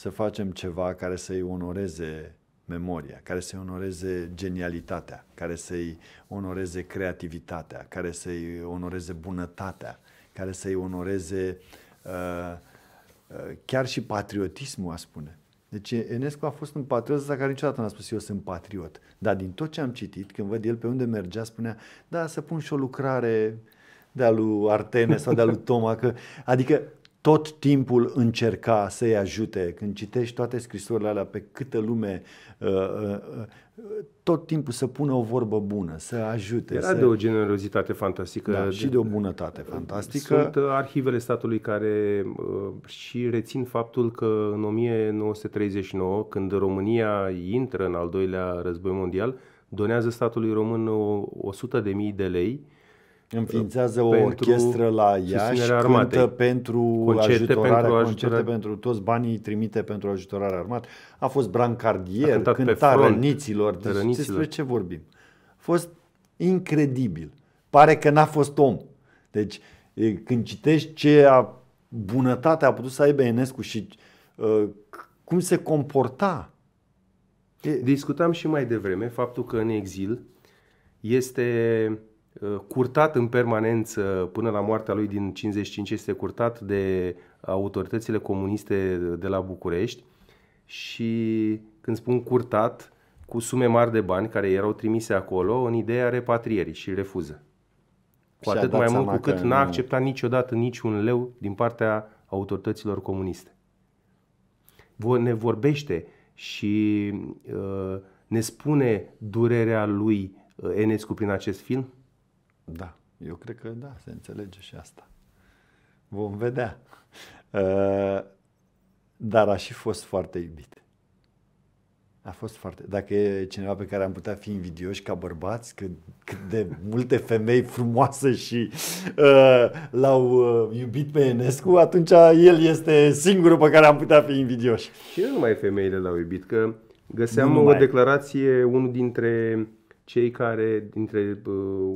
să facem ceva care să-i onoreze memoria, care să-i onoreze genialitatea, care să-i onoreze creativitatea, care să-i onoreze bunătatea, care să-i onoreze uh, uh, chiar și patriotismul, a spune. Deci Enescu a fost un patriot ăsta care niciodată n-a spus eu sunt patriot. Dar din tot ce am citit, când văd el pe unde mergea, spunea, da, să pun și o lucrare de-a lui Artene sau de-a lui Toma. Că, adică tot timpul încerca să-i ajute. Când citești toate scrisurile alea pe câtă lume, uh, uh, uh, tot timpul să pună o vorbă bună, să ajute. Era să... de o generozitate fantastică. Da, și de o bunătate fantastică. Sunt arhivele statului care și rețin faptul că în 1939, când România intră în al doilea război mondial, donează statului român 100.000 de lei Înființează o orchestră la Iași, cântă pentru concerte, ajutorarea, pentru ajutorare. concerte pentru toți banii trimite pentru ajutorarea armată. A fost brancardier, a cânta răniților. Deci răniților. despre ce vorbim? A fost incredibil. Pare că n-a fost om. Deci când citești ce a, bunătate a putut să aibă Enescu și uh, cum se comporta. Discutam și mai devreme faptul că în exil este Uh, curtat în permanență până la moartea lui din 55 este curtat de autoritățile comuniste de la București și când spun curtat, cu sume mari de bani care erau trimise acolo în ideea repatrierii și refuză. Cu și atât mai mult cu cât n-a acceptat niciodată niciun leu din partea autorităților comuniste. Ne vorbește și uh, ne spune durerea lui uh, Enescu prin acest film? Da, eu cred că da, se înțelege și asta. Vom vedea. Uh, dar a și fost foarte iubit. A fost foarte... Dacă e cineva pe care am putea fi invidioși ca bărbați, cât, cât de multe femei frumoase și uh, l-au uh, iubit pe Enescu, atunci el este singurul pe care am putea fi invidioși. Și nu numai femeile l-au iubit, că găseam o declarație, unul dintre cei care, dintre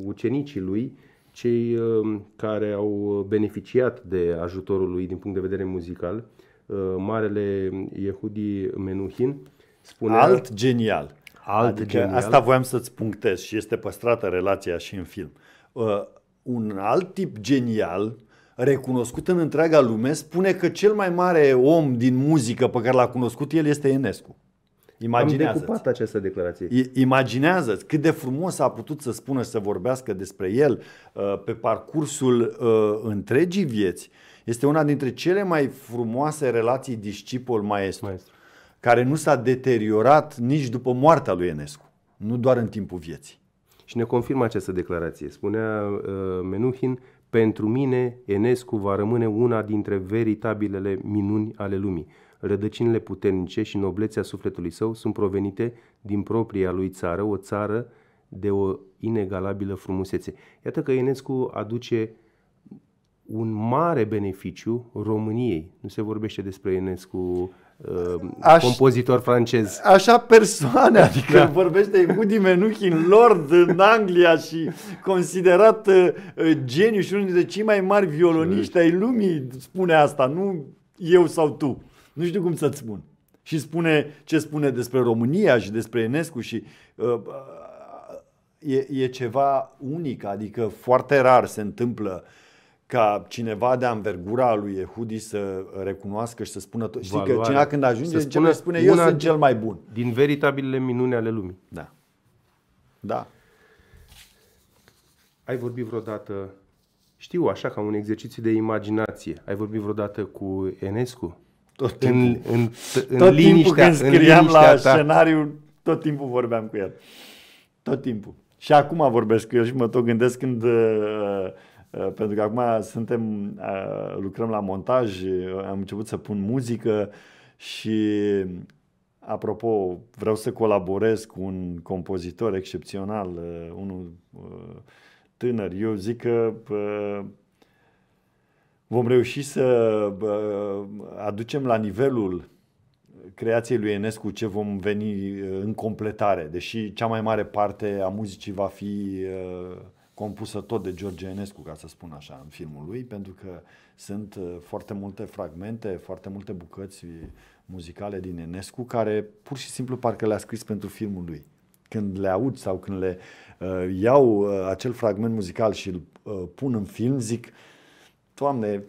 ucenicii lui, cei ă, care au beneficiat de ajutorul lui din punct de vedere muzical, ă, marele Yehudi Menuhin, spunea... Alt genial. Alt adică genial. asta voiam să-ți punctez și este păstrată relația și în film. Uh, un alt tip genial, recunoscut în întreaga lume, spune că cel mai mare om din muzică pe care l-a cunoscut el este Enescu. Imaginează-ți. Am decupat această declarație. imaginează-ți cât de frumos a putut să spună, să vorbească despre el uh, pe parcursul uh, întregii vieți. Este una dintre cele mai frumoase relații discipol-maestru, maestru. care nu s-a deteriorat nici după moartea lui Enescu, nu doar în timpul vieții. Și ne confirmă această declarație. Spunea uh, Menuhin, pentru mine Enescu va rămâne una dintre veritabilele minuni ale lumii rădăcinile puternice și noblețea sufletului său sunt provenite din propria lui țară, o țară de o inegalabilă frumusețe. Iată că Ionescu aduce un mare beneficiu României. Nu se vorbește despre Ionescu uh, Aș, compozitor francez. Așa persoane, da. adică da. vorbește cu Menuhin, lord în Anglia și considerat uh, uh, geniu și unul dintre cei mai mari violoniști ai lumii spune asta, nu eu sau tu. Nu știu cum să-ți spun. Și spune ce spune despre România și despre Enescu și uh, uh e, e ceva unic, adică foarte rar se întâmplă ca cineva de anvergura lui Ehudi să recunoască și să spună tot. Știi că cineva când ajunge se spune, spune eu sunt cel mai bun. Din veritabilele minune ale lumii. Da. Da. Ai vorbit vreodată, știu așa ca un exercițiu de imaginație, ai vorbit vreodată cu Enescu? tot timpul. În, în, în tot liniștea, timpul când scriam la ta. scenariu, tot timpul vorbeam cu el. Tot timpul. Și acum vorbesc cu el și mă tot gândesc când... Uh, uh pentru că acum suntem, uh, lucrăm la montaj, uh, am început să pun muzică și, apropo, vreau să colaborez cu un compozitor excepțional, unul tânăr. Eu zic că vom reuși să aducem la nivelul creației lui Enescu ce vom veni uh, în completare, deși cea mai mare parte a muzicii va fi uh, compusă tot de George Enescu, ca să spun așa, în filmul lui, pentru că sunt uh, foarte multe fragmente, foarte multe bucăți muzicale din Enescu care pur și simplu parcă le-a scris pentru filmul lui. Când le aud sau când le uh, iau uh, acel fragment muzical și îl uh, pun în film, zic, uh, Doamne,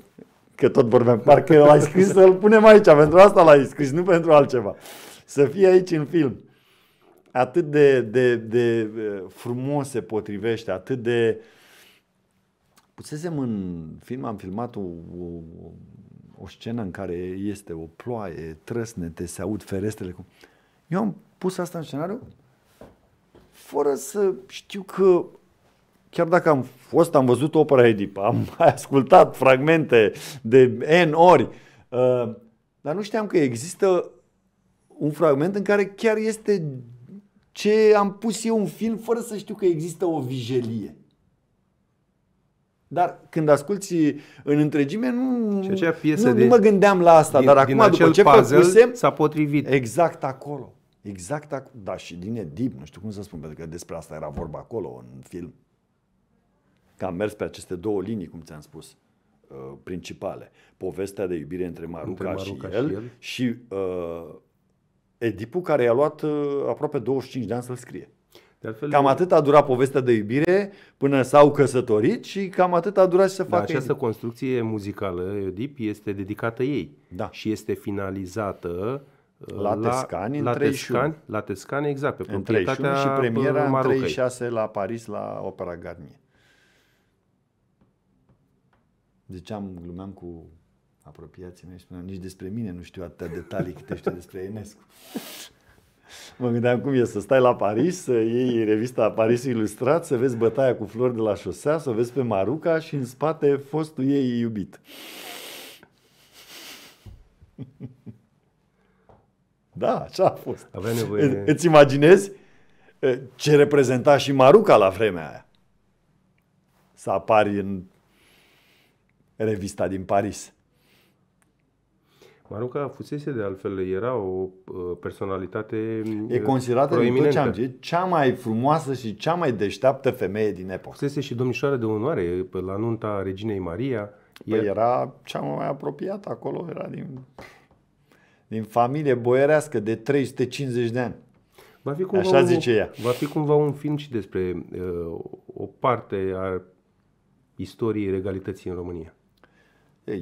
că tot vorbeam, parcă l-ai scris să-l punem aici, pentru asta l-ai scris, nu pentru altceva. Să fie aici în film. Atât de, de, de frumos se potrivește, atât de... Pusesem în film, am filmat o, o, o scenă în care este o ploaie, trăsnete, se aud ferestrele. Cu... Eu am pus asta în scenariu fără să știu că chiar dacă am fost, am văzut opera Edipa, am mai ascultat fragmente de N ori, uh, dar nu știam că există un fragment în care chiar este ce am pus eu un film fără să știu că există o vijelie. Dar când asculti în întregime, nu, piesă nu, de, nu mă gândeam la asta, din, dar acum, din după ce făcusem, s-a potrivit. Exact acolo. Exact acolo. Da, și din Edip, nu știu cum să spun, pentru că despre asta era vorba acolo, în film că am mers pe aceste două linii, cum ți-am spus, uh, principale. Povestea de iubire între Maruca, între Maruca și, el, și el și uh, Edipul, care i-a luat uh, aproape 25 de ani să-l scrie. De altfel, cam atât a durat povestea de iubire până s-au căsătorit și cam atât a durat să facă da, Această Edip. construcție muzicală, Edip, este dedicată ei da. și este finalizată uh, la, la Tescani la, în 31. Tescani, la Tescani, exact, pe proprietatea și premiera în 36 la Paris la Opera Garnier ziceam, glumeam cu apropiații mei și spuneam, nici despre mine nu știu atâtea detalii câte știu despre Enescu. Mă gândeam cum e să stai la Paris, să iei revista Paris Ilustrat, să vezi bătaia cu flori de la șosea, să vezi pe Maruca și în spate fostul ei iubit. Da, așa a fost. Avea nevoie... Îți imaginezi ce reprezenta și Maruca la vremea aia? Să apari în revista din Paris. Maruca fusese de altfel, era o uh, personalitate uh, E considerată, din ce am zis, cea mai frumoasă și cea mai deșteaptă femeie din epocă. Fusese și domnișoară de onoare la nunta reginei Maria. Păi Iar... era cea mai apropiată acolo, era din, din familie boierească de 350 de ani. Va fi cumva Așa un, zice ea. Va fi cumva un film și despre uh, o parte a istoriei regalității în România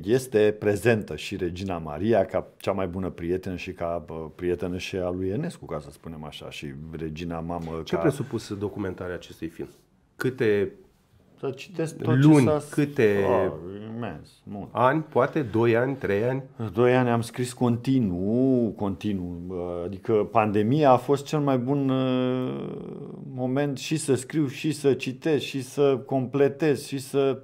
este prezentă și Regina Maria ca cea mai bună prietenă și ca prietenă și a lui Enescu, ca să spunem așa, și Regina mamă Ce ca... presupus documentarea acestui film? Câte să citesc tot luni, ce câte oh, imens, mult. ani, poate 2 ani, 3 ani? 2 ani am scris continuu, continuu. Adică pandemia a fost cel mai bun ă, moment și să scriu, și să citesc, și să completez, și să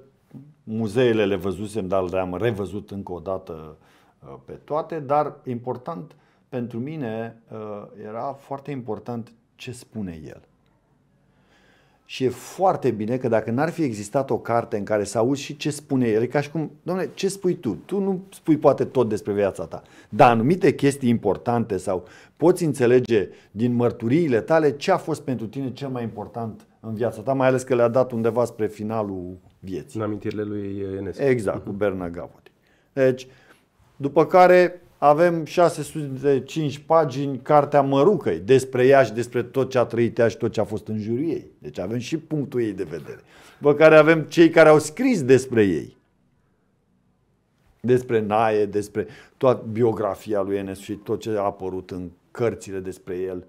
Muzeele le văzusem, dar le-am revăzut încă o dată uh, pe toate, dar important pentru mine uh, era foarte important ce spune el. Și e foarte bine că dacă n-ar fi existat o carte în care să auzi și ce spune el, e ca și cum, domnule, ce spui tu? Tu nu spui poate tot despre viața ta, dar anumite chestii importante sau poți înțelege din mărturiile tale ce a fost pentru tine cel mai important în viața ta, mai ales că le-a dat undeva spre finalul vieții. În amintirile lui Enescu. Exact, cu mhm. Berna Gavot. Deci, după care avem 605 pagini cartea Mărucăi despre ea și despre tot ce a trăit ea și tot ce a fost în jurul ei. Deci avem și punctul ei de vedere. După care avem cei care au scris despre ei. Despre Nae, despre toată biografia lui Enes și tot ce a apărut în cărțile despre el.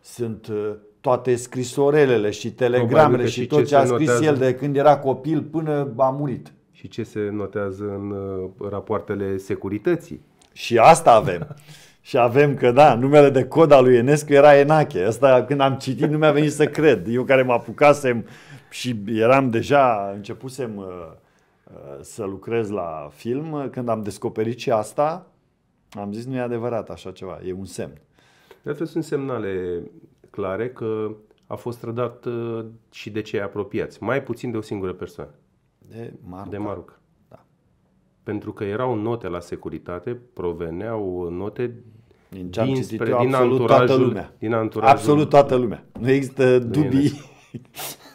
Sunt uh, toate scrisorelele și telegramele și, și tot ce, ce a scris notează. el de când era copil până a murit. Și ce se notează în uh, rapoartele securității. Și asta avem. și avem că da, numele de cod al lui Enescu era Enache. Asta când am citit nu mi-a venit să cred. Eu care mă apucasem și eram deja, începusem uh, uh, să lucrez la film, când am descoperit și asta, am zis nu e adevărat așa ceva, e un semn. De sunt semnale clare că a fost trădat ă, și de cei apropiați, mai puțin de o singură persoană. De Maruca. De Maruca. Da. Pentru că erau note la securitate, proveneau note din, ce am spre, eu, din absolut anturajul, toată lumea. Din anturajul, absolut toată lumea. Nu există dubii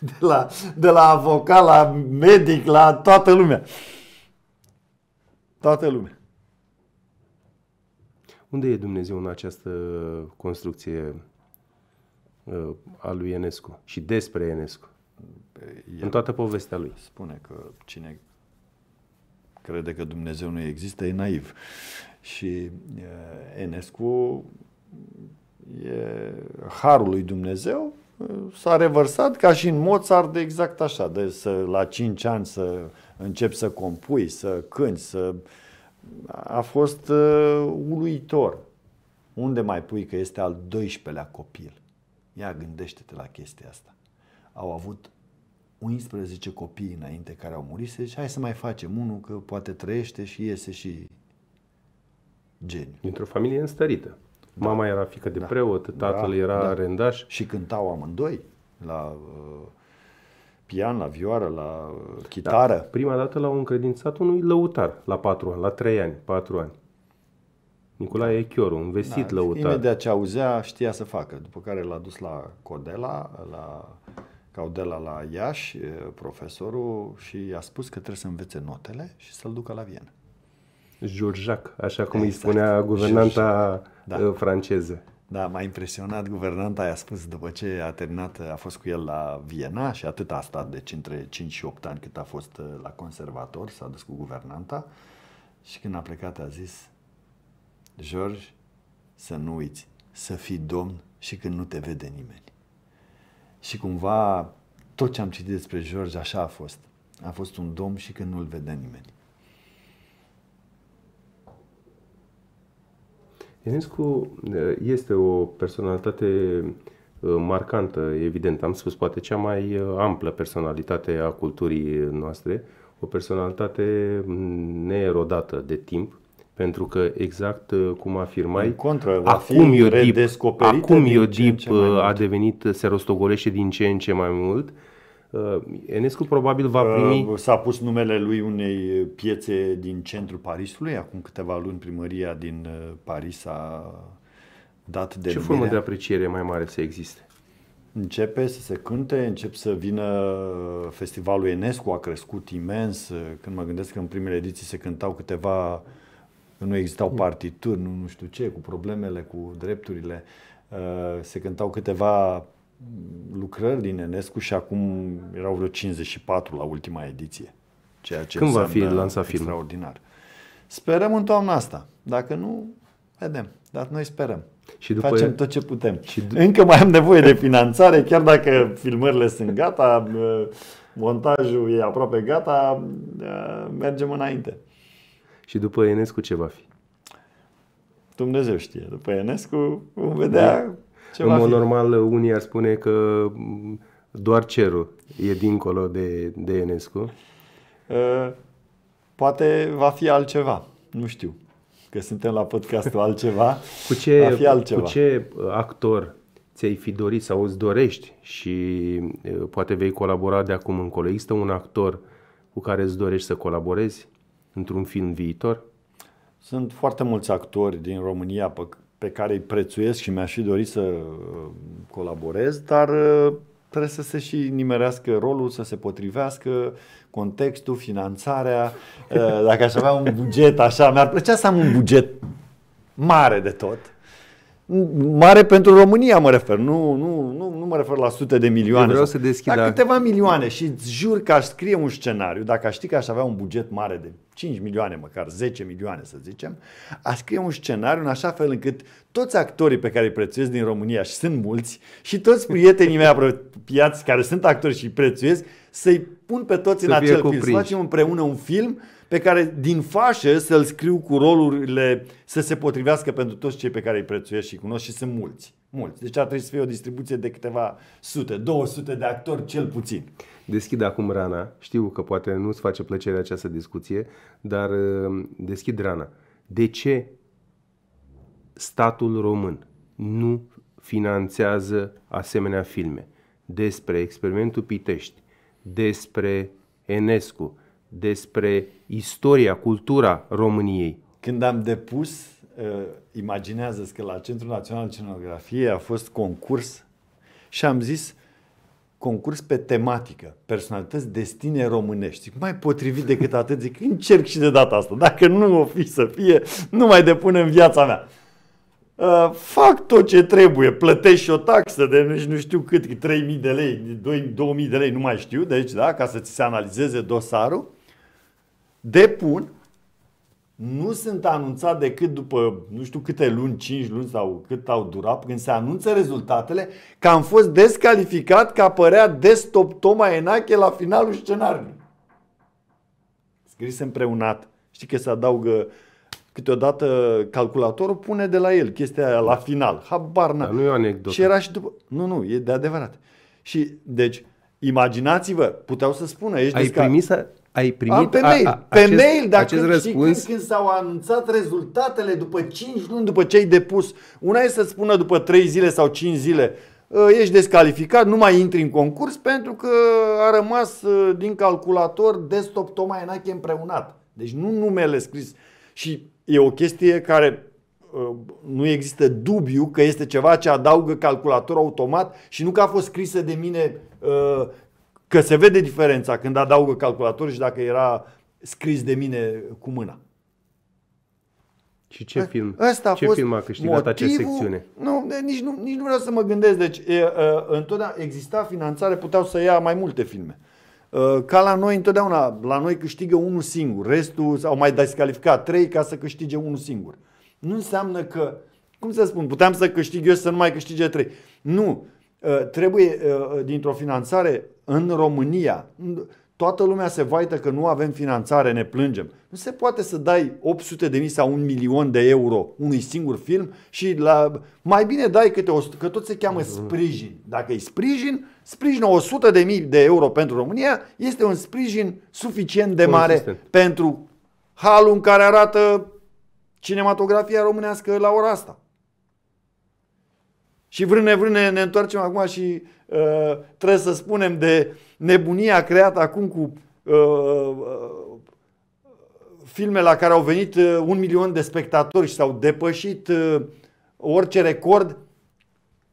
de la, de la avocat, la medic, la toată lumea. Toată lumea. Unde e Dumnezeu în această construcție Uh, al lui Enescu și despre Enescu. Păi, el în toată povestea lui. Spune că cine crede că Dumnezeu nu există e naiv. Și uh, Enescu e harul lui Dumnezeu uh, s-a revărsat ca și în Mozart de exact așa, de să, la 5 ani să începi să compui, să cânti, să... a fost uh, uluitor. Unde mai pui că este al 12-lea copil? Ia gândește-te la chestia asta. Au avut 11 copii înainte care au murit, și hai să mai facem unul că poate trăiește și iese și geniu. Dintr-o familie înstărită. Da. Mama era fică de da. preot, da. tatăl da. era da. rendaș. Și cântau amândoi la uh, pian, la vioară, la uh, chitară. Da. Prima dată l-au încredințat unui lăutar la patru ani, la trei ani, patru ani. Nicolae Echioru, un vestit da, lăutat. Imediat ce auzea, știa să facă. După care l-a dus la Codela, la Caudela la Iași, profesorul, și i-a spus că trebuie să învețe notele și să-l ducă la Viena. Jurjac, așa cum exact. îi spunea guvernanta da. franceză. Da, m-a impresionat guvernanta, i-a spus după ce a terminat, a fost cu el la Viena și atât a stat, deci între 5 și 8 ani cât a fost la conservator, s-a dus cu guvernanta și când a plecat a zis, George, să nu uiți, să fii domn și când nu te vede nimeni. Și cumva tot ce am citit despre George așa a fost. A fost un domn și când nu-l vede nimeni. Enescu eh, este o personalitate eh, marcantă, evident, am spus, poate cea mai eh, amplă personalitate a culturii noastre, o personalitate mm, neerodată de timp, pentru că exact uh, cum afirmai, în contră, acum Iodip, acum Iodip ce ce uh, a devenit, uh, se rostogolește din ce în ce mai mult. Enescu probabil va primi... S-a pus numele lui unei piețe din centrul Parisului, acum câteva luni primăria din Paris a dat de Ce formă de apreciere mai mare să existe? Începe să se cânte, încep să vină festivalul Enescu, a crescut imens. Când mă gândesc că în primele ediții se cântau câteva nu existau mm. partituri, nu, nu știu ce, cu problemele, cu drepturile. Uh, se cântau câteva lucrări din Enescu și acum erau vreo 54 la ultima ediție. Ceea ce Când va fi lansat filmul? Extraordinar. Sperăm în toamna asta. Dacă nu, vedem. Dar noi sperăm. Și după Facem e... tot ce putem. Și d- Încă mai am nevoie de finanțare, chiar dacă filmările sunt gata, montajul e aproape gata, uh, mergem înainte. Și după Enescu ce va fi? Dumnezeu știe. După Enescu vom vedea ce În va mod fi. normal, unii ar spune că doar cerul e dincolo de, de Enescu. Ă, poate va fi altceva. Nu știu. Că suntem la podcastul altceva. Cu ce, va fi altceva. Cu ce ă, actor ți-ai fi dorit sau îți dorești și ă, poate vei colabora de acum încolo. Există un actor cu care îți dorești să colaborezi? într-un film viitor? Sunt foarte mulți actori din România pe, pe care îi prețuiesc și mi-aș fi dorit să uh, colaborez, dar uh, trebuie să se și nimerească rolul, să se potrivească contextul, finanțarea. Uh, dacă aș avea un buget așa, mi-ar plăcea să am un buget mare de tot Mare pentru România mă refer, nu, nu, nu, nu mă refer la sute de milioane. Eu vreau să deschid. Dar câteva milioane și jur că aș scrie un scenariu, dacă aș ști că aș avea un buget mare de 5 milioane, măcar 10 milioane să zicem, aș scrie un scenariu în așa fel încât toți actorii pe care îi prețuiesc din România și sunt mulți și toți prietenii mei piați, care sunt actori și îi prețuiesc, să-i pun pe toți să în acel cuprinși. film. Să facem împreună un film pe care din fașă să-l scriu cu rolurile să se potrivească pentru toți cei pe care îi prețuiesc și cunosc și sunt mulți. Mulți. Deci ar trebui să fie o distribuție de câteva sute, 200 de actori cel puțin. Deschid acum rana. Știu că poate nu-ți face plăcere această discuție, dar uh, deschid rana. De ce statul român nu finanțează asemenea filme? despre experimentul Pitești, despre Enescu, despre istoria, cultura României. Când am depus, uh, imaginează că la Centrul Național de Scenografie a fost concurs și am zis concurs pe tematică, personalități, destine românești. Zic, mai potrivit decât atât, zic, încerc și de data asta. Dacă nu o fi să fie, nu mai depun în viața mea. Uh, fac tot ce trebuie, plătești o taxă de nici nu știu cât, 3.000 de lei, 2.000 de lei, nu mai știu, deci da, ca să ți se analizeze dosarul, depun, nu sunt anunțat decât după nu știu câte luni, 5 luni sau cât au durat, când se anunță rezultatele, că am fost descalificat că apărea desktop Toma Enache la finalul scenariului. Scris împreunat. Știi că se adaugă uh, câteodată calculatorul pune de la el chestia aia la final. Habar n-a. nu e o anecdotă. Și era și după... Nu, nu, e de adevărat. Și, deci, imaginați-vă, puteau să spună, ești Ai primit să... Ai primit Am pe mail, a, a, pe acest, mail dacă acest când, răspuns... când, când s-au anunțat rezultatele după 5 luni după ce ai depus. Una e să spună după 3 zile sau 5 zile, ă, ești descalificat, nu mai intri în concurs pentru că a rămas ă, din calculator desktop Toma Enache împreunat. Deci nu numele scris. Și e o chestie care uh, nu există dubiu că este ceva ce adaugă calculator automat și nu că a fost scrisă de mine uh, că se vede diferența când adaugă calculator și dacă era scris de mine cu mâna. Și ce film? Asta a ce fost film a câștigat motivul, această secțiune? Nu, nici nu, nici nu vreau să mă gândesc. Deci, e, e, uh, întotdeauna exista finanțare, puteau să ia mai multe filme. Uh, ca la noi întotdeauna, la noi câștigă unul singur, restul au mai descalificat trei ca să câștige unul singur. Nu înseamnă că, cum să spun, puteam să câștig eu să nu mai câștige trei. Nu, uh, trebuie uh, dintr-o finanțare în România, Toată lumea se vaită că nu avem finanțare, ne plângem. Nu se poate să dai 800 de mii sau un milion de euro unui singur film și la... mai bine dai câte o... că tot se cheamă mhm. sprijin. Dacă îi sprijin, sprijină 100 de mii de euro pentru România, este un sprijin suficient de mare Consistent. pentru halul în care arată cinematografia românească la ora asta. Și vrâne, vrâne, ne întoarcem acum și uh, trebuie să spunem de nebunia creată acum cu uh, uh, filme la care au venit uh, un milion de spectatori și s-au depășit uh, orice record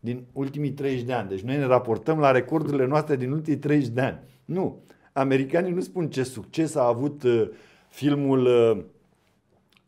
din ultimii 30 de ani. Deci noi ne raportăm la recordurile noastre din ultimii 30 de ani. Nu. Americanii nu spun ce succes a avut uh, filmul uh,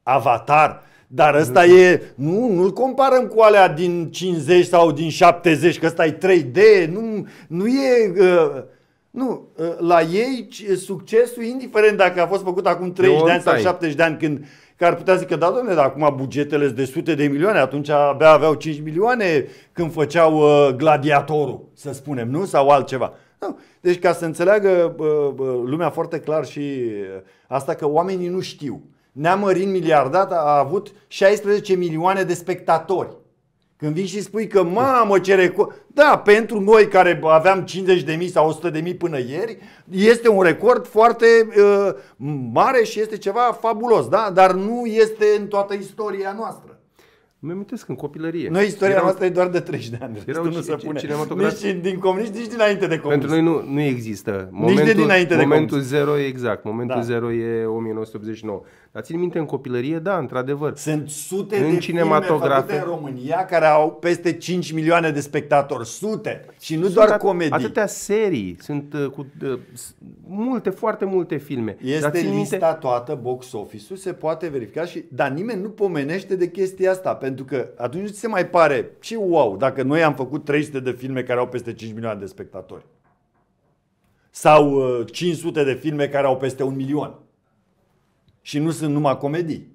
Avatar, dar ăsta e, nu, nu-l comparăm cu alea din 50 sau din 70, că ăsta e 3D, nu, nu e... Uh, nu, uh, la ei succesul, indiferent dacă a fost făcut acum 30 de, de ani sau 70 de ani, când că ar putea zică, da, domnule, dar acum bugetele sunt de sute de milioane, atunci abia aveau 5 milioane când făceau uh, gladiatorul, să spunem, nu? Sau altceva. Nu. Deci ca să înțeleagă uh, lumea foarte clar și uh, asta că oamenii nu știu. Neamărin miliardat a avut 16 milioane de spectatori. Când vii și spui că, mamă, ce record... Da, pentru noi care aveam 50.000 sau 100.000 până ieri, este un record foarte uh, mare și este ceva fabulos, da? Dar nu este în toată istoria noastră. Mă amintesc în copilărie. Noi istoria erau, noastră e doar de 30 de ani. Erau, nu se pune. Cinematografii... Nici din comunist, nici dinainte de comunist. Pentru noi nu, nu există. Momentul, nici de dinainte momentul de zero e exact. Momentul da. zero e 1989. Dar țin minte în copilărie, da, într-adevăr. Sunt sute în de cinematografe filme în România care au peste 5 milioane de spectatori. Sute. Și nu sunt doar comedii. Atâtea serii. Sunt uh, cu uh, multe, foarte multe filme. Este dar lista minte... toată, box office-ul, se poate verifica. și Dar nimeni nu pomenește de chestia asta. Pentru pentru că atunci se mai pare, ce wow, dacă noi am făcut 300 de filme care au peste 5 milioane de spectatori. Sau 500 uh, de filme care au peste un milion. Și nu sunt numai comedii.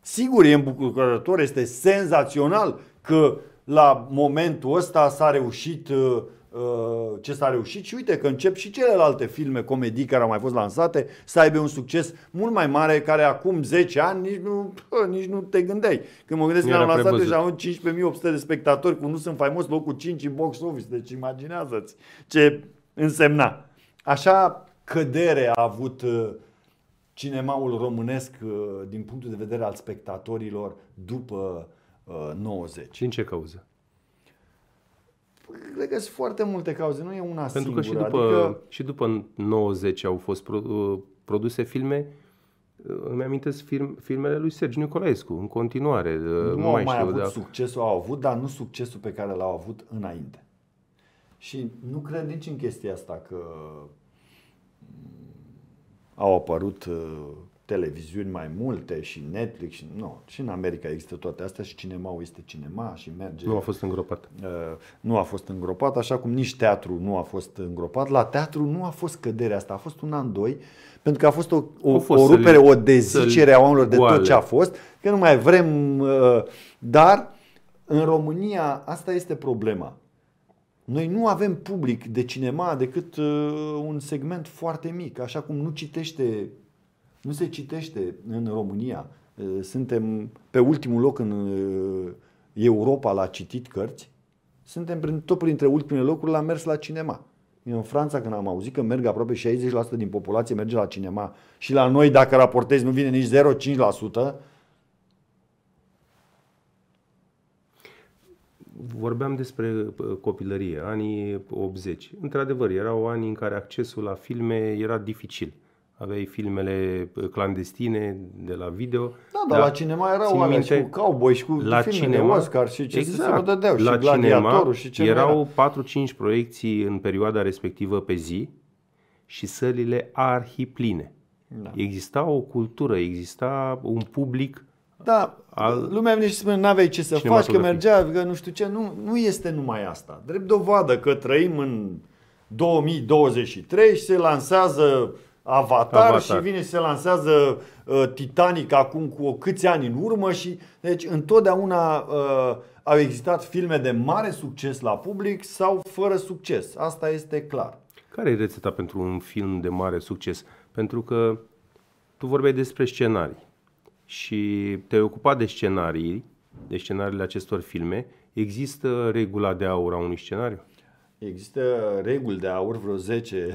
Sigur e îmbucurător, este senzațional că la momentul ăsta s-a reușit uh, Uh, ce s-a reușit și uite că încep și celelalte filme, comedii care au mai fost lansate să aibă un succes mult mai mare care acum 10 ani nici nu, pă, nici nu te gândeai. Când mă gândesc că am lansat deja 15.800 de spectatori cu Nu sunt faimos locul 5 în box office, deci imaginează-ți ce însemna. Așa cădere a avut uh, cinemaul românesc uh, din punctul de vedere al spectatorilor după 90. Din ce cauză? Cred că sunt foarte multe cauze, nu e una Pentru singură. Pentru că și după, adică... și după 90 au fost produse filme uh, îmi amintesc film, filmele lui Sergiu Nicolaescu, în continuare. Uh, nu, nu mai, mai știu, avut dar... succesul, au avut, dar nu succesul pe care l-au avut înainte. Și nu cred nici în chestia asta că mm, au apărut uh, televiziuni mai multe și Netflix și nu, și în America există toate astea și cinema este cinema și merge. Nu a fost îngropat. Uh, nu a fost îngropat, așa cum nici teatru nu a fost îngropat. La teatru nu a fost căderea asta, a fost un an, doi, pentru că a fost o, o, fost o rupere, o dezicere a oamenilor de goale. tot ce a fost, că nu mai vrem, uh, dar în România asta este problema. Noi nu avem public de cinema decât uh, un segment foarte mic, așa cum nu citește nu se citește în România. Suntem pe ultimul loc în Europa la citit cărți. Suntem prin, tot printre ultimele locuri la mers la cinema. În Franța, când am auzit că merg aproape 60% din populație merge la cinema și la noi, dacă raportezi, nu vine nici 0,5%, vorbeam despre copilărie, anii 80. Într-adevăr, erau ani în care accesul la filme era dificil aveai filmele uh, clandestine de la video. Da, dar, la, la cinema erau oameni minte, și cu cowboy și cu la filme cinema, de Oscar și ce exact, se dădeau la cinema, și ce Erau era. 4-5 proiecții în perioada respectivă pe zi și sălile arhipline. Da. Exista o cultură, exista un public da, al... lumea vine și spune, n-aveai ce să faci, că mergea, că nu știu ce. Nu, nu este numai asta. Drept dovadă că trăim în 2023 și se lansează Avatar, Avatar și vine și se lansează uh, Titanic acum cu câți ani în urmă și deci întotdeauna uh, au existat filme de mare succes la public sau fără succes. Asta este clar. Care e rețeta pentru un film de mare succes? Pentru că tu vorbeai despre scenarii și te-ai ocupat de scenarii, de scenariile acestor filme. Există regula de aur a unui scenariu? Există reguli de aur, vreo 10,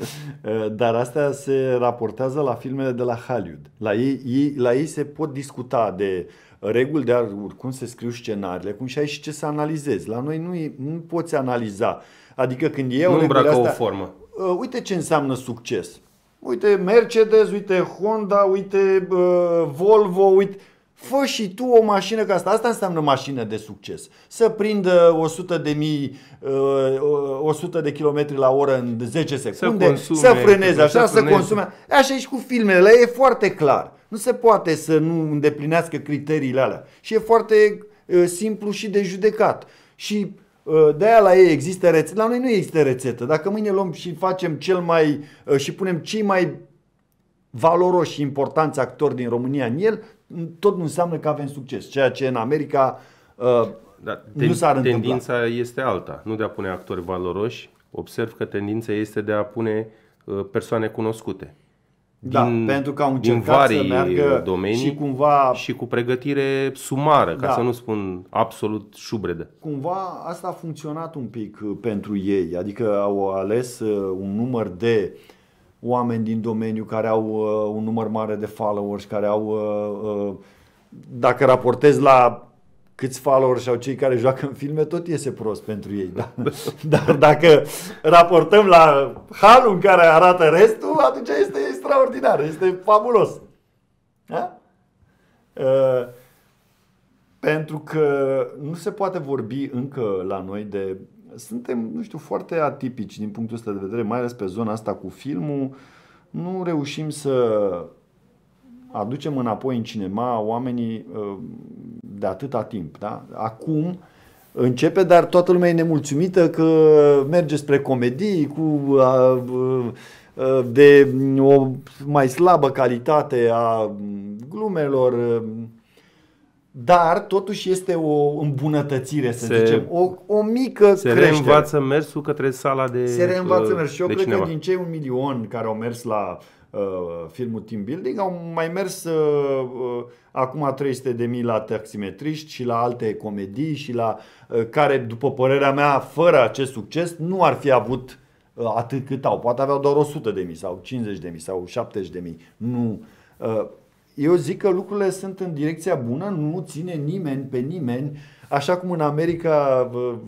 dar astea se raportează la filmele de la Hollywood. La ei, ei, la ei se pot discuta de reguli de aur, cum se scriu scenariile, cum și ai și ce să analizezi. La noi nu, nu poți analiza. Adică când e nu îmbracă astea, o formă. Uh, uite ce înseamnă succes. Uite Mercedes, uite Honda, uite uh, Volvo, uite Fă și tu o mașină ca asta. Asta înseamnă mașină de succes. Să prindă 100 de, mii, 100 uh, de kilometri la oră în 10 secunde, să, consume, să frâneze așa, să, să consume. Așa și cu filmele, e foarte clar. Nu se poate să nu îndeplinească criteriile alea. Și e foarte uh, simplu și de judecat. Și uh, de aia la ei există rețetă. La noi nu există rețetă. Dacă mâine luăm și facem cel mai și punem cei mai valoroși și importanți actori din România în el, tot nu înseamnă că avem succes, ceea ce în America uh, da, nu s-ar întâmpla. Tendința este alta, nu de a pune actori valoroși, observ că tendința este de a pune uh, persoane cunoscute. Da, pentru că au încercat din să uh, meargă domenii și cumva... Și cu pregătire sumară, da. ca să nu spun absolut șubredă. Cumva asta a funcționat un pic uh, pentru ei, adică au ales uh, un număr de uh, oameni din domeniu care au uh, un număr mare de followers, care au, uh, uh, dacă raportez la câți followers au cei care joacă în filme, tot iese prost pentru ei. Da? Dar dacă raportăm la halul în care arată restul, atunci este extraordinar, este fabulos. Da? Uh, pentru că nu se poate vorbi încă la noi de suntem, nu știu, foarte atipici din punctul ăsta de vedere, mai ales pe zona asta cu filmul. Nu reușim să aducem înapoi în cinema oamenii uh, de atâta timp. Da? Acum începe, dar toată lumea e nemulțumită că merge spre comedii cu uh, uh, de o mai slabă calitate a glumelor, dar totuși este o îmbunătățire, să se, zicem, o, o mică Se creștere. reînvață mersul către sala de Se reînvață uh, mersul și eu cred cineva. că din cei un milion care au mers la uh, filmul Team Building au mai mers uh, uh, acum 300 de mii la taximetriști și la alte comedii și la uh, care, după părerea mea, fără acest succes nu ar fi avut uh, atât cât au. Poate aveau doar 100 de mii sau 50 de mii sau 70 de mii. Nu... Uh, eu zic că lucrurile sunt în direcția bună, nu ține nimeni pe nimeni, așa cum în America uh,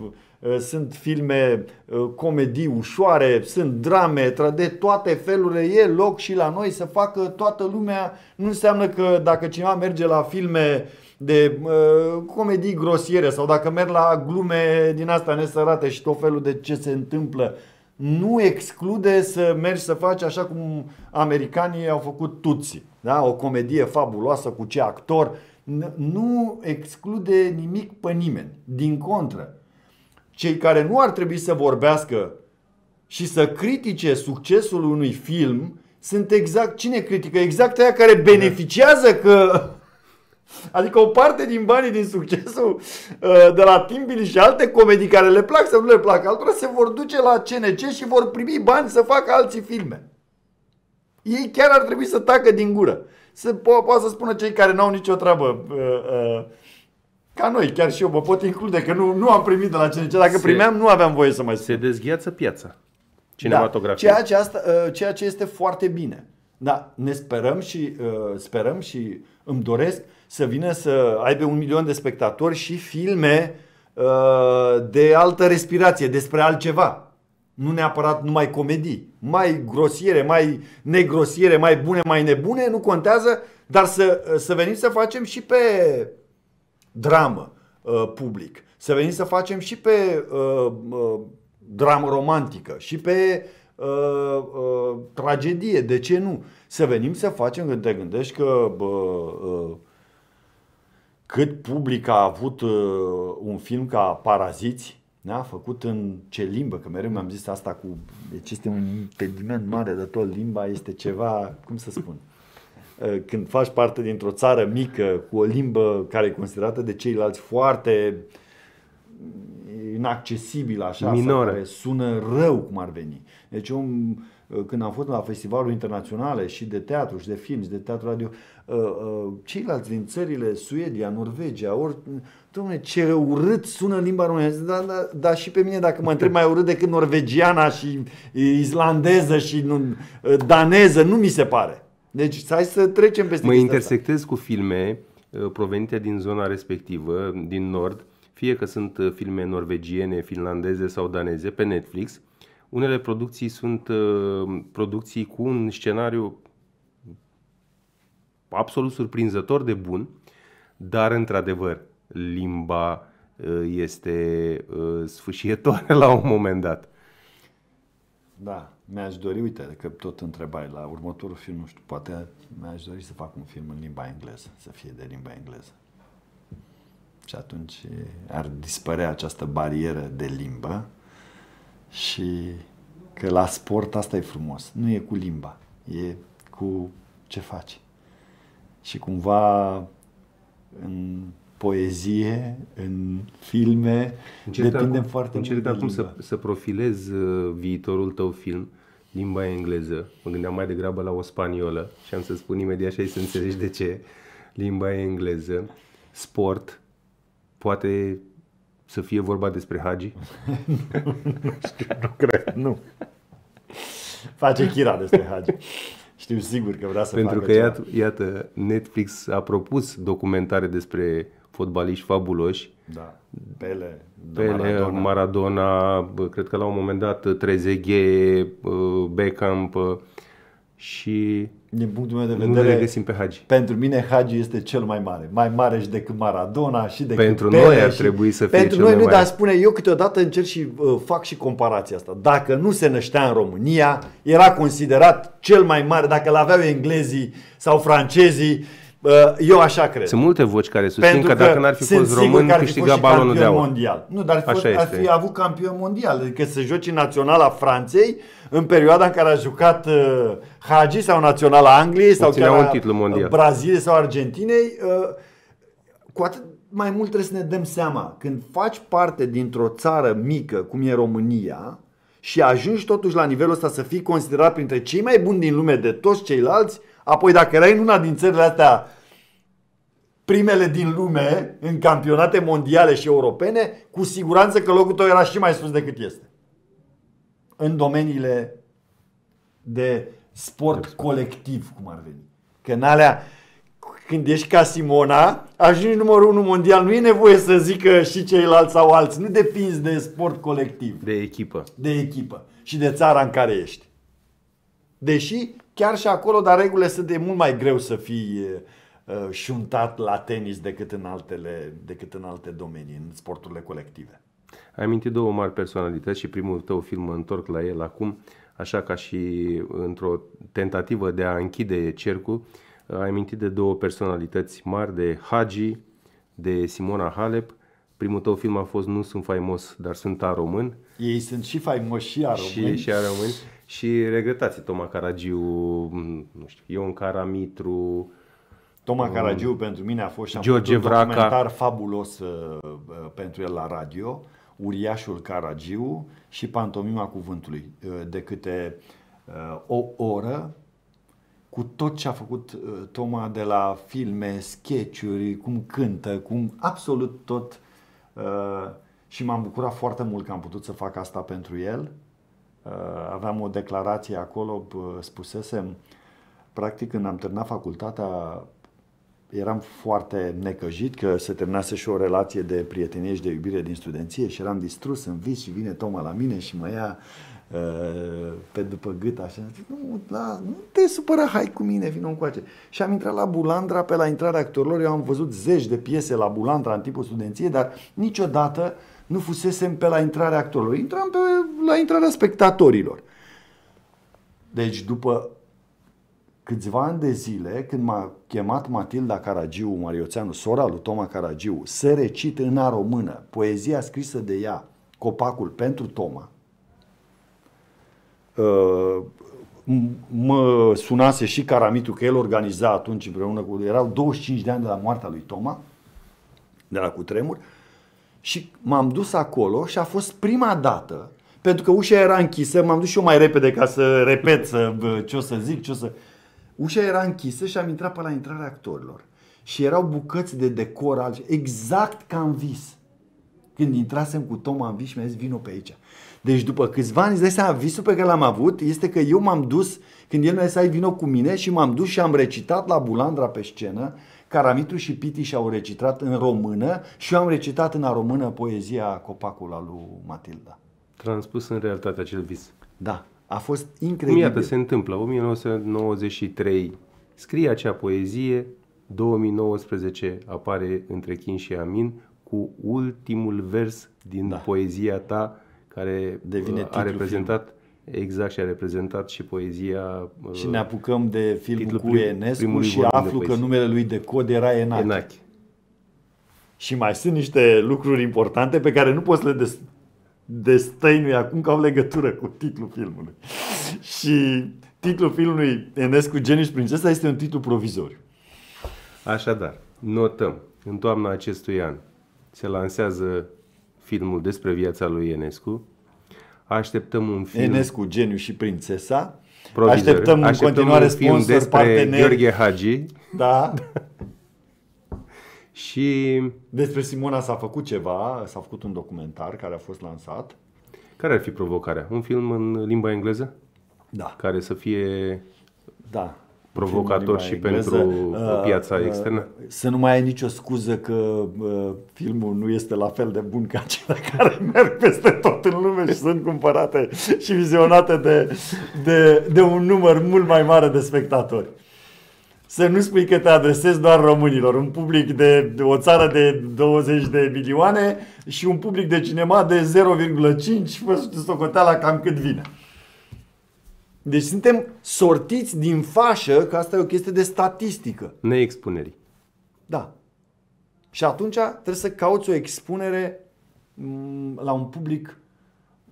sunt filme, uh, comedii ușoare, sunt drame, de toate felurile e loc și la noi să facă toată lumea. Nu înseamnă că dacă cineva merge la filme de uh, comedii grosiere sau dacă merg la glume din asta nesărate și tot felul de ce se întâmplă, nu exclude să mergi să faci așa cum americanii au făcut tuții da? o comedie fabuloasă cu ce actor, nu exclude nimic pe nimeni. Din contră, cei care nu ar trebui să vorbească și să critique succesul unui film sunt exact cine critică? Exact aia care beneficiază că Adică o parte din banii din succesul uh, de la Timbil și alte comedii care le plac să nu le plac altora se vor duce la CNC și vor primi bani să facă alții filme. Ei chiar ar trebui să tacă din gură. Să po- poate să spună cei care n-au nicio treabă uh, uh, ca noi, chiar și eu mă pot include, că nu, nu am primit de la CNC. Dacă se, primeam, nu aveam voie să mai spun. Se dezgheață piața cinematografică. Da, ceea, ce asta, uh, ceea ce este foarte bine. Da, ne sperăm și uh, sperăm și îmi doresc să vină să aibă un milion de spectatori și filme uh, de altă respirație, despre altceva. Nu neapărat numai comedii. Mai grosiere, mai negrosiere, mai bune, mai nebune, nu contează, dar să, să venim să facem și pe dramă uh, public. Să venim să facem și pe uh, uh, dramă romantică, și pe uh, uh, tragedie, de ce nu? Să venim să facem când te gândești că bă, uh, cât public a avut uh, un film ca Paraziți, da? făcut în ce limbă, că mereu mi-am zis asta cu, deci este un impediment mare de tot, limba este ceva, cum să spun, ă, când faci parte dintr-o țară mică cu o limbă care e considerată de ceilalți foarte inaccesibilă așa, care sună rău cum ar veni. Deci eu, ă, când am fost la festivalul internaționale și de teatru și de film și de teatru radio, ă, ceilalți din țările Suedia, Norvegia, ori Dom'le, ce urât sună limba română. Da, da, da, și pe mine dacă mă întreb mai urât decât norvegiana și islandeză și nu, daneză, nu mi se pare. Deci hai să trecem peste Mă intersectez asta. cu filme provenite din zona respectivă, din nord, fie că sunt filme norvegiene, finlandeze sau daneze pe Netflix. Unele producții sunt producții cu un scenariu absolut surprinzător de bun, dar într-adevăr limba uh, este uh, sfâșietoare la un moment dat. Da, mi-aș dori, uite, că tot întrebai la următorul film, nu știu, poate mi-aș dori să fac un film în limba engleză, să fie de limba engleză. Și atunci ar dispărea această barieră de limbă și că la sport asta e frumos. Nu e cu limba, e cu ce faci. Și cumva în poezie, în filme, încerc depinde acum, foarte încerc mult Încerc acum să, să profilez uh, viitorul tău film din limba engleză. Mă gândeam mai degrabă la o spaniolă și am să spun imediat și să înțelegi de ce. Limba engleză, sport, poate să fie vorba despre Hagi? nu, știu, nu cred, nu. Face Chira despre Hagi. Știu sigur că vrea să Pentru facă că, ceva. iată, Netflix a propus documentare despre fotbaliști fabuloși. Da. Pele, Pele Maradona. Maradona, cred că la un moment dat uh, Trezeghe, uh, Beckham uh, și din punctul meu de vedere, găsim pe Hagi. Pentru mine Hagi este cel mai mare. Mai mare și decât Maradona și decât Pentru Pele noi ar trebui să fie Pentru cel noi mai nu, mare. dar spune, eu câteodată încerc și uh, fac și comparația asta. Dacă nu se năștea în România, era considerat cel mai mare, dacă l-aveau englezii sau francezii, Uh, eu așa cred. Sunt multe voci care susțin Pentru că, că dacă n-ar fi fost român, ar fi câștiga fost balonul de aur. Mondial. Nu, dar ar fi, fost, ar fi avut campion mondial. Adică să joci în naționala Franței în perioada în care a jucat uh, Hagi sau naționala Angliei sau chiar un titlu mondial. Braziliei sau Argentinei. Uh, cu atât mai mult trebuie să ne dăm seama. Când faci parte dintr-o țară mică, cum e România, și ajungi totuși la nivelul ăsta să fii considerat printre cei mai buni din lume de toți ceilalți, uh, Apoi dacă erai în una din țările astea primele din lume în campionate mondiale și europene, cu siguranță că locul tău era și mai sus decât este. În domeniile de sport colectiv, cum ar veni. Că în alea, când ești ca Simona, ajungi numărul 1 mondial. Nu e nevoie să zică și ceilalți sau alți. Nu depinzi de sport colectiv. De echipă. De echipă. Și de țara în care ești. Deși chiar și acolo, dar regulile sunt de mult mai greu să fii uh, șuntat la tenis decât în, altele, decât în alte domenii, în sporturile colective. Ai mintit două mari personalități și primul tău film, mă întorc la el acum, așa ca și într-o tentativă de a închide cercul, ai mintit de două personalități mari, de Hagi, de Simona Halep. Primul tău film a fost Nu sunt faimos, dar sunt a român. Ei sunt și faimoși și a români. Și, și a români. Și regretați Toma Caragiu, mm, nu știu, Ion Caramitru, Toma Caragiu um, mm, pentru mine a fost și George un documentar fabulos uh, uh, pentru el la radio, Uriașul Caragiu și Pantomima Cuvântului, uh, de câte uh, o oră cu tot ce a făcut uh, Toma de la filme, sketchuri, cum cântă, cum absolut tot uh, și m-am bucurat foarte mult că am putut să fac asta pentru el Uh, aveam o declarație acolo, spusesem, practic când am terminat facultatea, eram foarte necăjit că se terminase și o relație de prietenie și de iubire din studenție și eram distrus în vis și vine Toma la mine și mă ia uh, pe după gât așa. Zic, nu, da, nu te supăra, hai cu mine, vină coace. Și am intrat la Bulandra, pe la intrarea actorilor, eu am văzut zeci de piese la Bulandra în timpul studenției, dar niciodată uh, nu fusesem pe la intrarea actorilor, intram pe la intrarea spectatorilor. Deci după câțiva ani de zile, când m-a chemat Matilda Caragiu, Marioțeanu, sora lui Toma Caragiu, să recit în a română poezia scrisă de ea, Copacul pentru Toma, uh, mă sunase și Caramitu că el organiza atunci împreună cu... Erau 25 de ani de la moartea lui Toma, de la cutremur, și m-am dus acolo și a fost prima dată, pentru că ușa era închisă, m-am dus și eu mai repede ca să repet să, ce o să zic, ce o să... Ușa era închisă și am intrat pe la intrarea actorilor. Și erau bucăți de decor alge, exact ca în vis. Când intrasem cu Tom am vis și mi-a zis vino pe aici. Deci după câțiva ani, îți dai seama, visul pe care l-am avut este că eu m-am dus, când el mi-a zis ai vino cu mine și m-am dus și am recitat la Bulandra pe scenă Caramitru și Piti și-au recitat în română și eu am recitat în a română poezia Copacul al lui Matilda. Transpus în realitate acel vis. Da, a fost incredibil. Iată, se întâmplă, 1993 scrie acea poezie, 2019 apare între Chin și Amin cu ultimul vers din da. poezia ta care Devine a reprezentat film Exact, și a reprezentat și poezia... Uh, și ne apucăm de filmul cu Enescu și aflu că numele lui de cod era Enache. Enache. Și mai sunt niște lucruri importante pe care nu poți le des- destăinui acum că au legătură cu titlul filmului. și titlul filmului Enescu, Geniș Prințesa este un titlu provizoriu. Așadar, notăm, în toamna acestui an se lansează filmul despre viața lui Enescu, așteptăm un film. Enescu, Geniu și Prințesa. Provizor. Așteptăm, așteptăm în continuare un film sponsor, despre partener. Gheorghe Hagi. Da. și... Despre Simona s-a făcut ceva, s-a făcut un documentar care a fost lansat. Care ar fi provocarea? Un film în limba engleză? Da. Care să fie da provocator și engleză, pentru uh, piața uh, externă? Să nu mai ai nicio scuză că uh, filmul nu este la fel de bun ca cele care merg peste tot în lume și sunt cumpărate și vizionate de, de, de un număr mult mai mare de spectatori. Să nu spui că te adresezi doar românilor, un public de, de o țară de 20 de milioane și un public de cinema de 0,5, fă socoteala cam cât vine. Deci suntem sortiți din fașă, că asta e o chestie de statistică. Neexpunerii. Da. Și atunci trebuie să cauți o expunere mm, la un public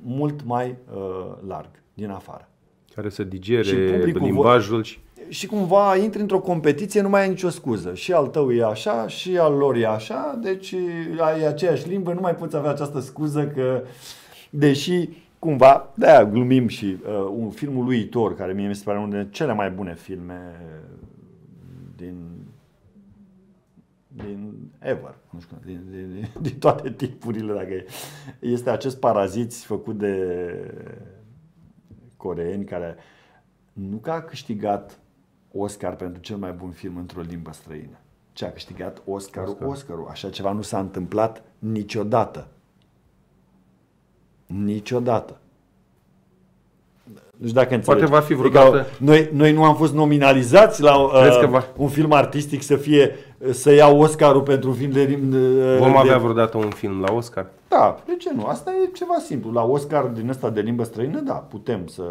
mult mai uh, larg, din afară. Care să digere și limbajul. Și... și cumva intri într-o competiție, nu mai ai nicio scuză. Și al tău e așa, și al lor e așa, deci uh, ai aceeași limbă, nu mai poți avea această scuză că, deși cumva, de glumim și uh, un film Tor care mie mi se pare unul dintre cele mai bune filme uh, din din ever, nu știu, din, din, din toate tipurile, dacă e. Este acest paraziți făcut de coreeni care nu că a câștigat Oscar pentru cel mai bun film într-o limbă străină, ci a câștigat ul Oscar. Oscarul. Așa ceva nu s-a întâmplat niciodată Niciodată. Nu știu dacă înțelegi. Poate va fi adică vreodată. Adică, noi, noi nu am fost nominalizați la uh, va... un film artistic să fie să iau Oscarul pentru un film de... Uh, Vom de... avea vreodată un film la Oscar? Da, de ce nu? Asta e ceva simplu. La Oscar din ăsta de limbă străină, da, putem să...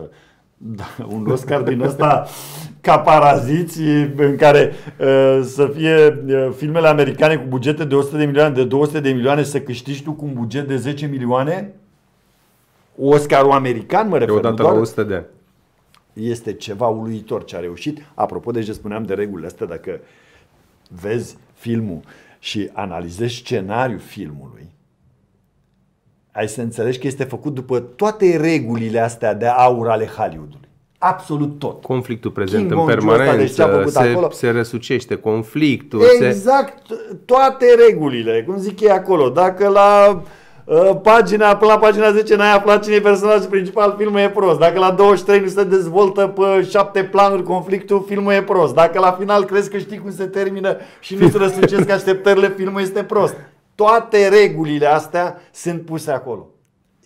Da, un Oscar din ăsta ca paraziți în care uh, să fie uh, filmele americane cu bugete de 100 de milioane, de 200 de milioane, să câștigi tu cu un buget de 10 milioane? Oscarul american, mă refer. Odată la 100 de ani. Este ceva uluitor ce a reușit. Apropo de spuneam de regulile astea, dacă vezi filmul și analizezi scenariul filmului, ai să înțelegi că este făcut după toate regulile astea de aur ale Hollywoodului. Absolut tot. Conflictul prezent King în permanență, deci se, acolo. se răsucește conflictul. Exact, se... toate regulile, cum zic ei acolo. Dacă la Ă, pagina, până la pagina 10 n-ai aflat cine e personajul principal, filmul e prost. Dacă la 23 nu se dezvoltă pe șapte planuri conflictul, filmul e prost. Dacă la final crezi că știi cum se termină și nu-ți răsucesc așteptările, filmul este prost. Toate regulile astea sunt puse acolo.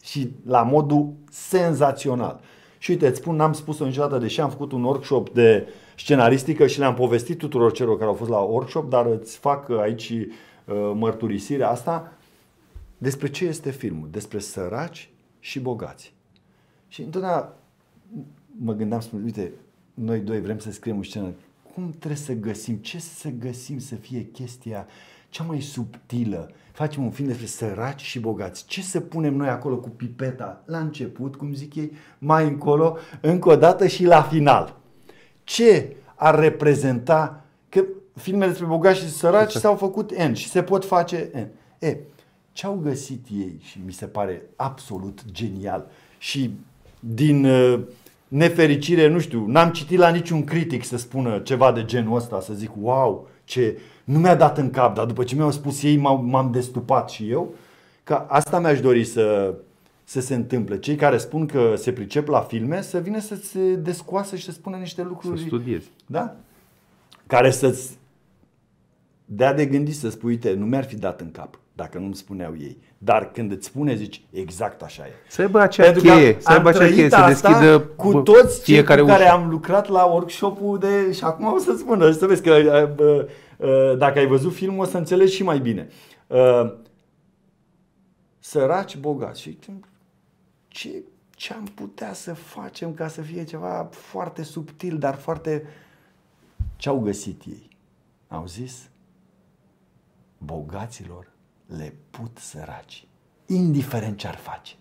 Și la modul senzațional. Și uite, îți spun, n-am spus-o niciodată, deși am făcut un workshop de scenaristică și le-am povestit tuturor celor care au fost la workshop, dar îți fac aici ă, mărturisirea asta despre ce este filmul? Despre săraci și bogați. Și întotdeauna mă gândeam, spun, uite, noi doi vrem să scriem o scenă. Cum trebuie să găsim? Ce să găsim să fie chestia cea mai subtilă? Facem un film despre săraci și bogați. Ce să punem noi acolo cu pipeta la început, cum zic ei, mai încolo, încă o dată și la final? Ce ar reprezenta că filmele despre bogați și săraci exact. s-au făcut N și se pot face N. E, ce au găsit ei și mi se pare absolut genial și din uh, nefericire, nu știu, n-am citit la niciun critic să spună ceva de genul ăsta, să zic wow, ce nu mi-a dat în cap, dar după ce mi-au spus ei m-am destupat și eu, că asta mi-aș dori să, să se întâmple. Cei care spun că se pricep la filme, să vină să se descoasă și să spună niște lucruri. Să studiezi. Da? Care să-ți dea de gândit să spui, uite, nu mi-ar fi dat în cap dacă nu-mi spuneau ei. Dar când îți spune, zici, exact așa e. Să aibă acea Pentru cheie, să aibă acea cheie, să deschidă cu toți cei cu care ușă. am lucrat la workshop-ul de... Și acum o să spun, să vezi că uh, uh, uh, dacă ai văzut filmul o să înțelegi și mai bine. Săraci, bogați. Și ce, ce am putea să facem ca să fie ceva foarte subtil, dar foarte... Ce-au găsit ei? Au zis bogaților le put săraci, indiferent ce ar face.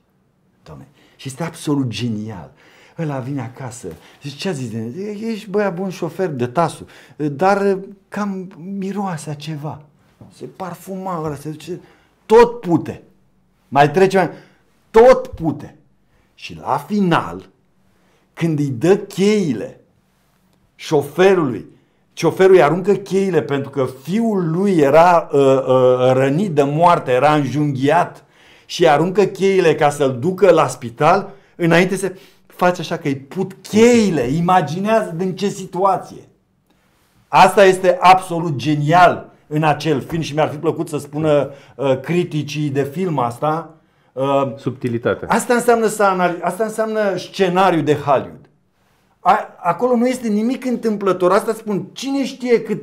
Domne. Și este absolut genial. Ăla vine acasă, zice, ce zis de Ești băia bun șofer de tasu, dar cam miroase a ceva. Se parfuma ăla, se duce, tot pute. Mai trece, mai... tot pute. Și la final, când îi dă cheile șoferului Șoferul îi aruncă cheile pentru că fiul lui era uh, uh, rănit de moarte, era înjunghiat și aruncă cheile ca să-l ducă la spital, înainte să face așa că îi put cheile, imaginează din ce situație. Asta este absolut genial în acel film și mi-ar fi plăcut să spună uh, criticii de film asta. Uh, Subtilitate. Asta înseamnă, să asta înseamnă scenariu de Hollywood. A, acolo nu este nimic întâmplător. Asta spun, cine știe cât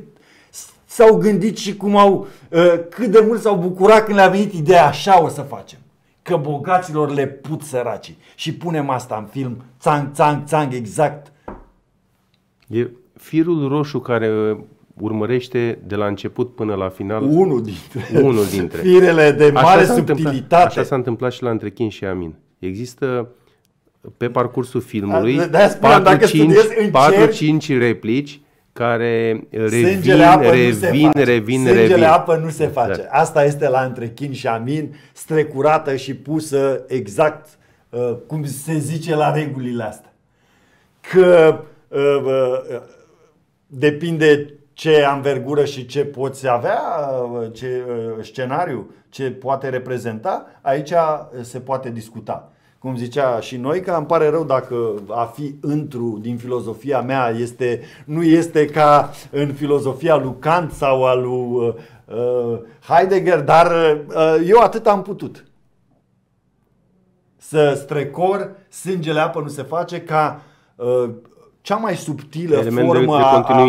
s-au gândit și cum au, ă, cât de mult s-au bucurat când le-a venit ideea așa o să facem. Că bogaților le put săracii. Și punem asta în film, țang, țang, țang, exact. E firul roșu care ă, urmărește de la început până la final. Unul dintre. Unul dintre. Firele de mare așa subtilitate. Așa s-a întâmplat și la Întrechin și Amin. Există pe parcursul filmului 4-5 da, da, replici care uh, revin, apă revin, nu se revin, face. revin, Sângele, apă nu se exact. face. Exact. Asta este la între chin și amin, strecurată și pusă exact uh, cum se zice la regulile astea. Că uh, uh, depinde ce anvergură și ce poți avea, uh, ce uh, scenariu, ce poate reprezenta, aici se poate discuta cum zicea și noi, că îmi pare rău dacă a fi întru din filozofia mea este, nu este ca în filozofia lui Kant sau a lui uh, uh Heidegger, dar uh, eu atât am putut. Să strecor, sângele apă nu se face ca uh, cea mai subtilă Element formă de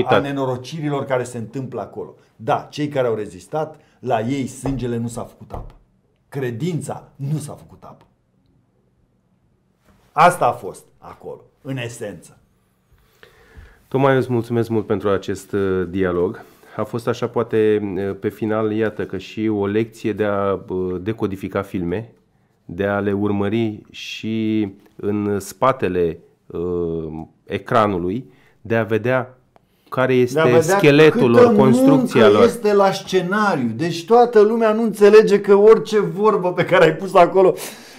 a, a nenorocirilor care se întâmplă acolo. Da, cei care au rezistat, la ei sângele nu s-a făcut apă. Credința nu s-a făcut apă. Asta a fost acolo, în esență. Tocmai îți mulțumesc mult pentru acest uh, dialog. A fost așa poate uh, pe final, iată că și o lecție de a uh, decodifica filme, de a le urmări și în spatele uh, ecranului, de a vedea care este de a vedea scheletul lor, construcția lor. este la scenariu. Deci toată lumea nu înțelege că orice vorbă pe care ai pus acolo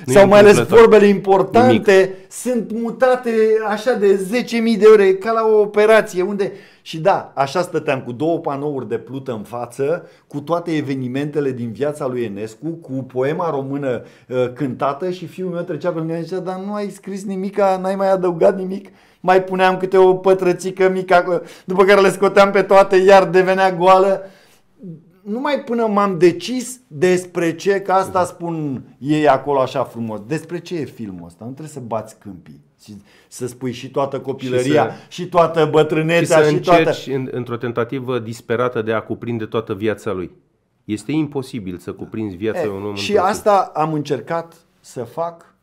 nu sau mai ales vorbele importante nimic. sunt mutate așa de 10.000 de ore ca la o operație unde și da, așa stăteam cu două panouri de plută în față, cu toate evenimentele din viața lui Enescu, cu poema română uh, cântată și fiul meu trecea pe lângă zicea, dar nu ai scris nimic, n-ai mai adăugat nimic, mai puneam câte o pătrățică mică, după care le scoteam pe toate, iar devenea goală numai până m-am decis despre ce, că asta exact. spun ei acolo așa frumos, despre ce e filmul ăsta, nu trebuie să bați câmpii. Și să spui și toată copilăria, și, să, și toată bătrânețea, și, să și toată... În, într-o tentativă disperată de a cuprinde toată viața lui. Este imposibil să cuprinzi viața e, unui om. Și asta timp. am încercat să fac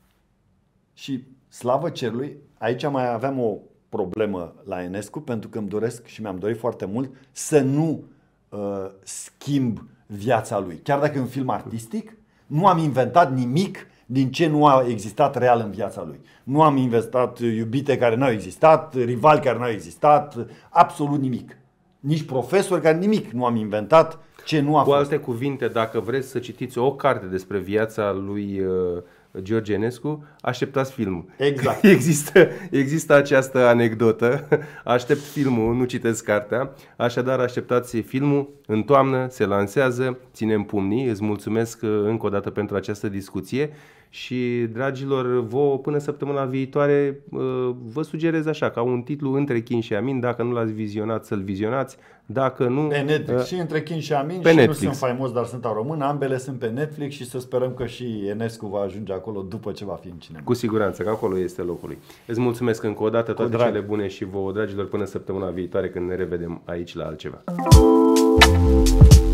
și slavă cerului, aici mai aveam o problemă la Enescu pentru că îmi doresc și mi-am dorit foarte mult să nu Uh, schimb viața lui. Chiar dacă e un film artistic, nu am inventat nimic din ce nu a existat real în viața lui. Nu am inventat iubite care nu au existat, rivali care nu au existat, absolut nimic. Nici profesori care nimic nu am inventat ce nu a Cu fost. Cu alte cuvinte, dacă vreți să citiți o carte despre viața lui uh, George Enescu, așteptați filmul. Exact. Există, există această anecdotă, aștept filmul, nu citesc cartea, așadar așteptați filmul, în toamnă se lansează, ținem pumnii, îți mulțumesc uh, încă o dată pentru această discuție și, dragilor, vă până săptămâna viitoare ă, vă sugerez așa, ca un titlu între chin și amin, dacă nu l-ați vizionat, să-l vizionați, dacă nu... Pe ă, Netflix, uh, și între chin și amin, pe și Netflix. nu sunt faimos, dar sunt a română, ambele sunt pe Netflix și să sperăm că și Enescu va ajunge acolo după ce va fi în cinema. Cu siguranță, că acolo este locul lui. Îți mulțumesc încă o dată, toate cele bune și vouă, dragilor, până săptămâna viitoare când ne revedem aici la altceva. Thank you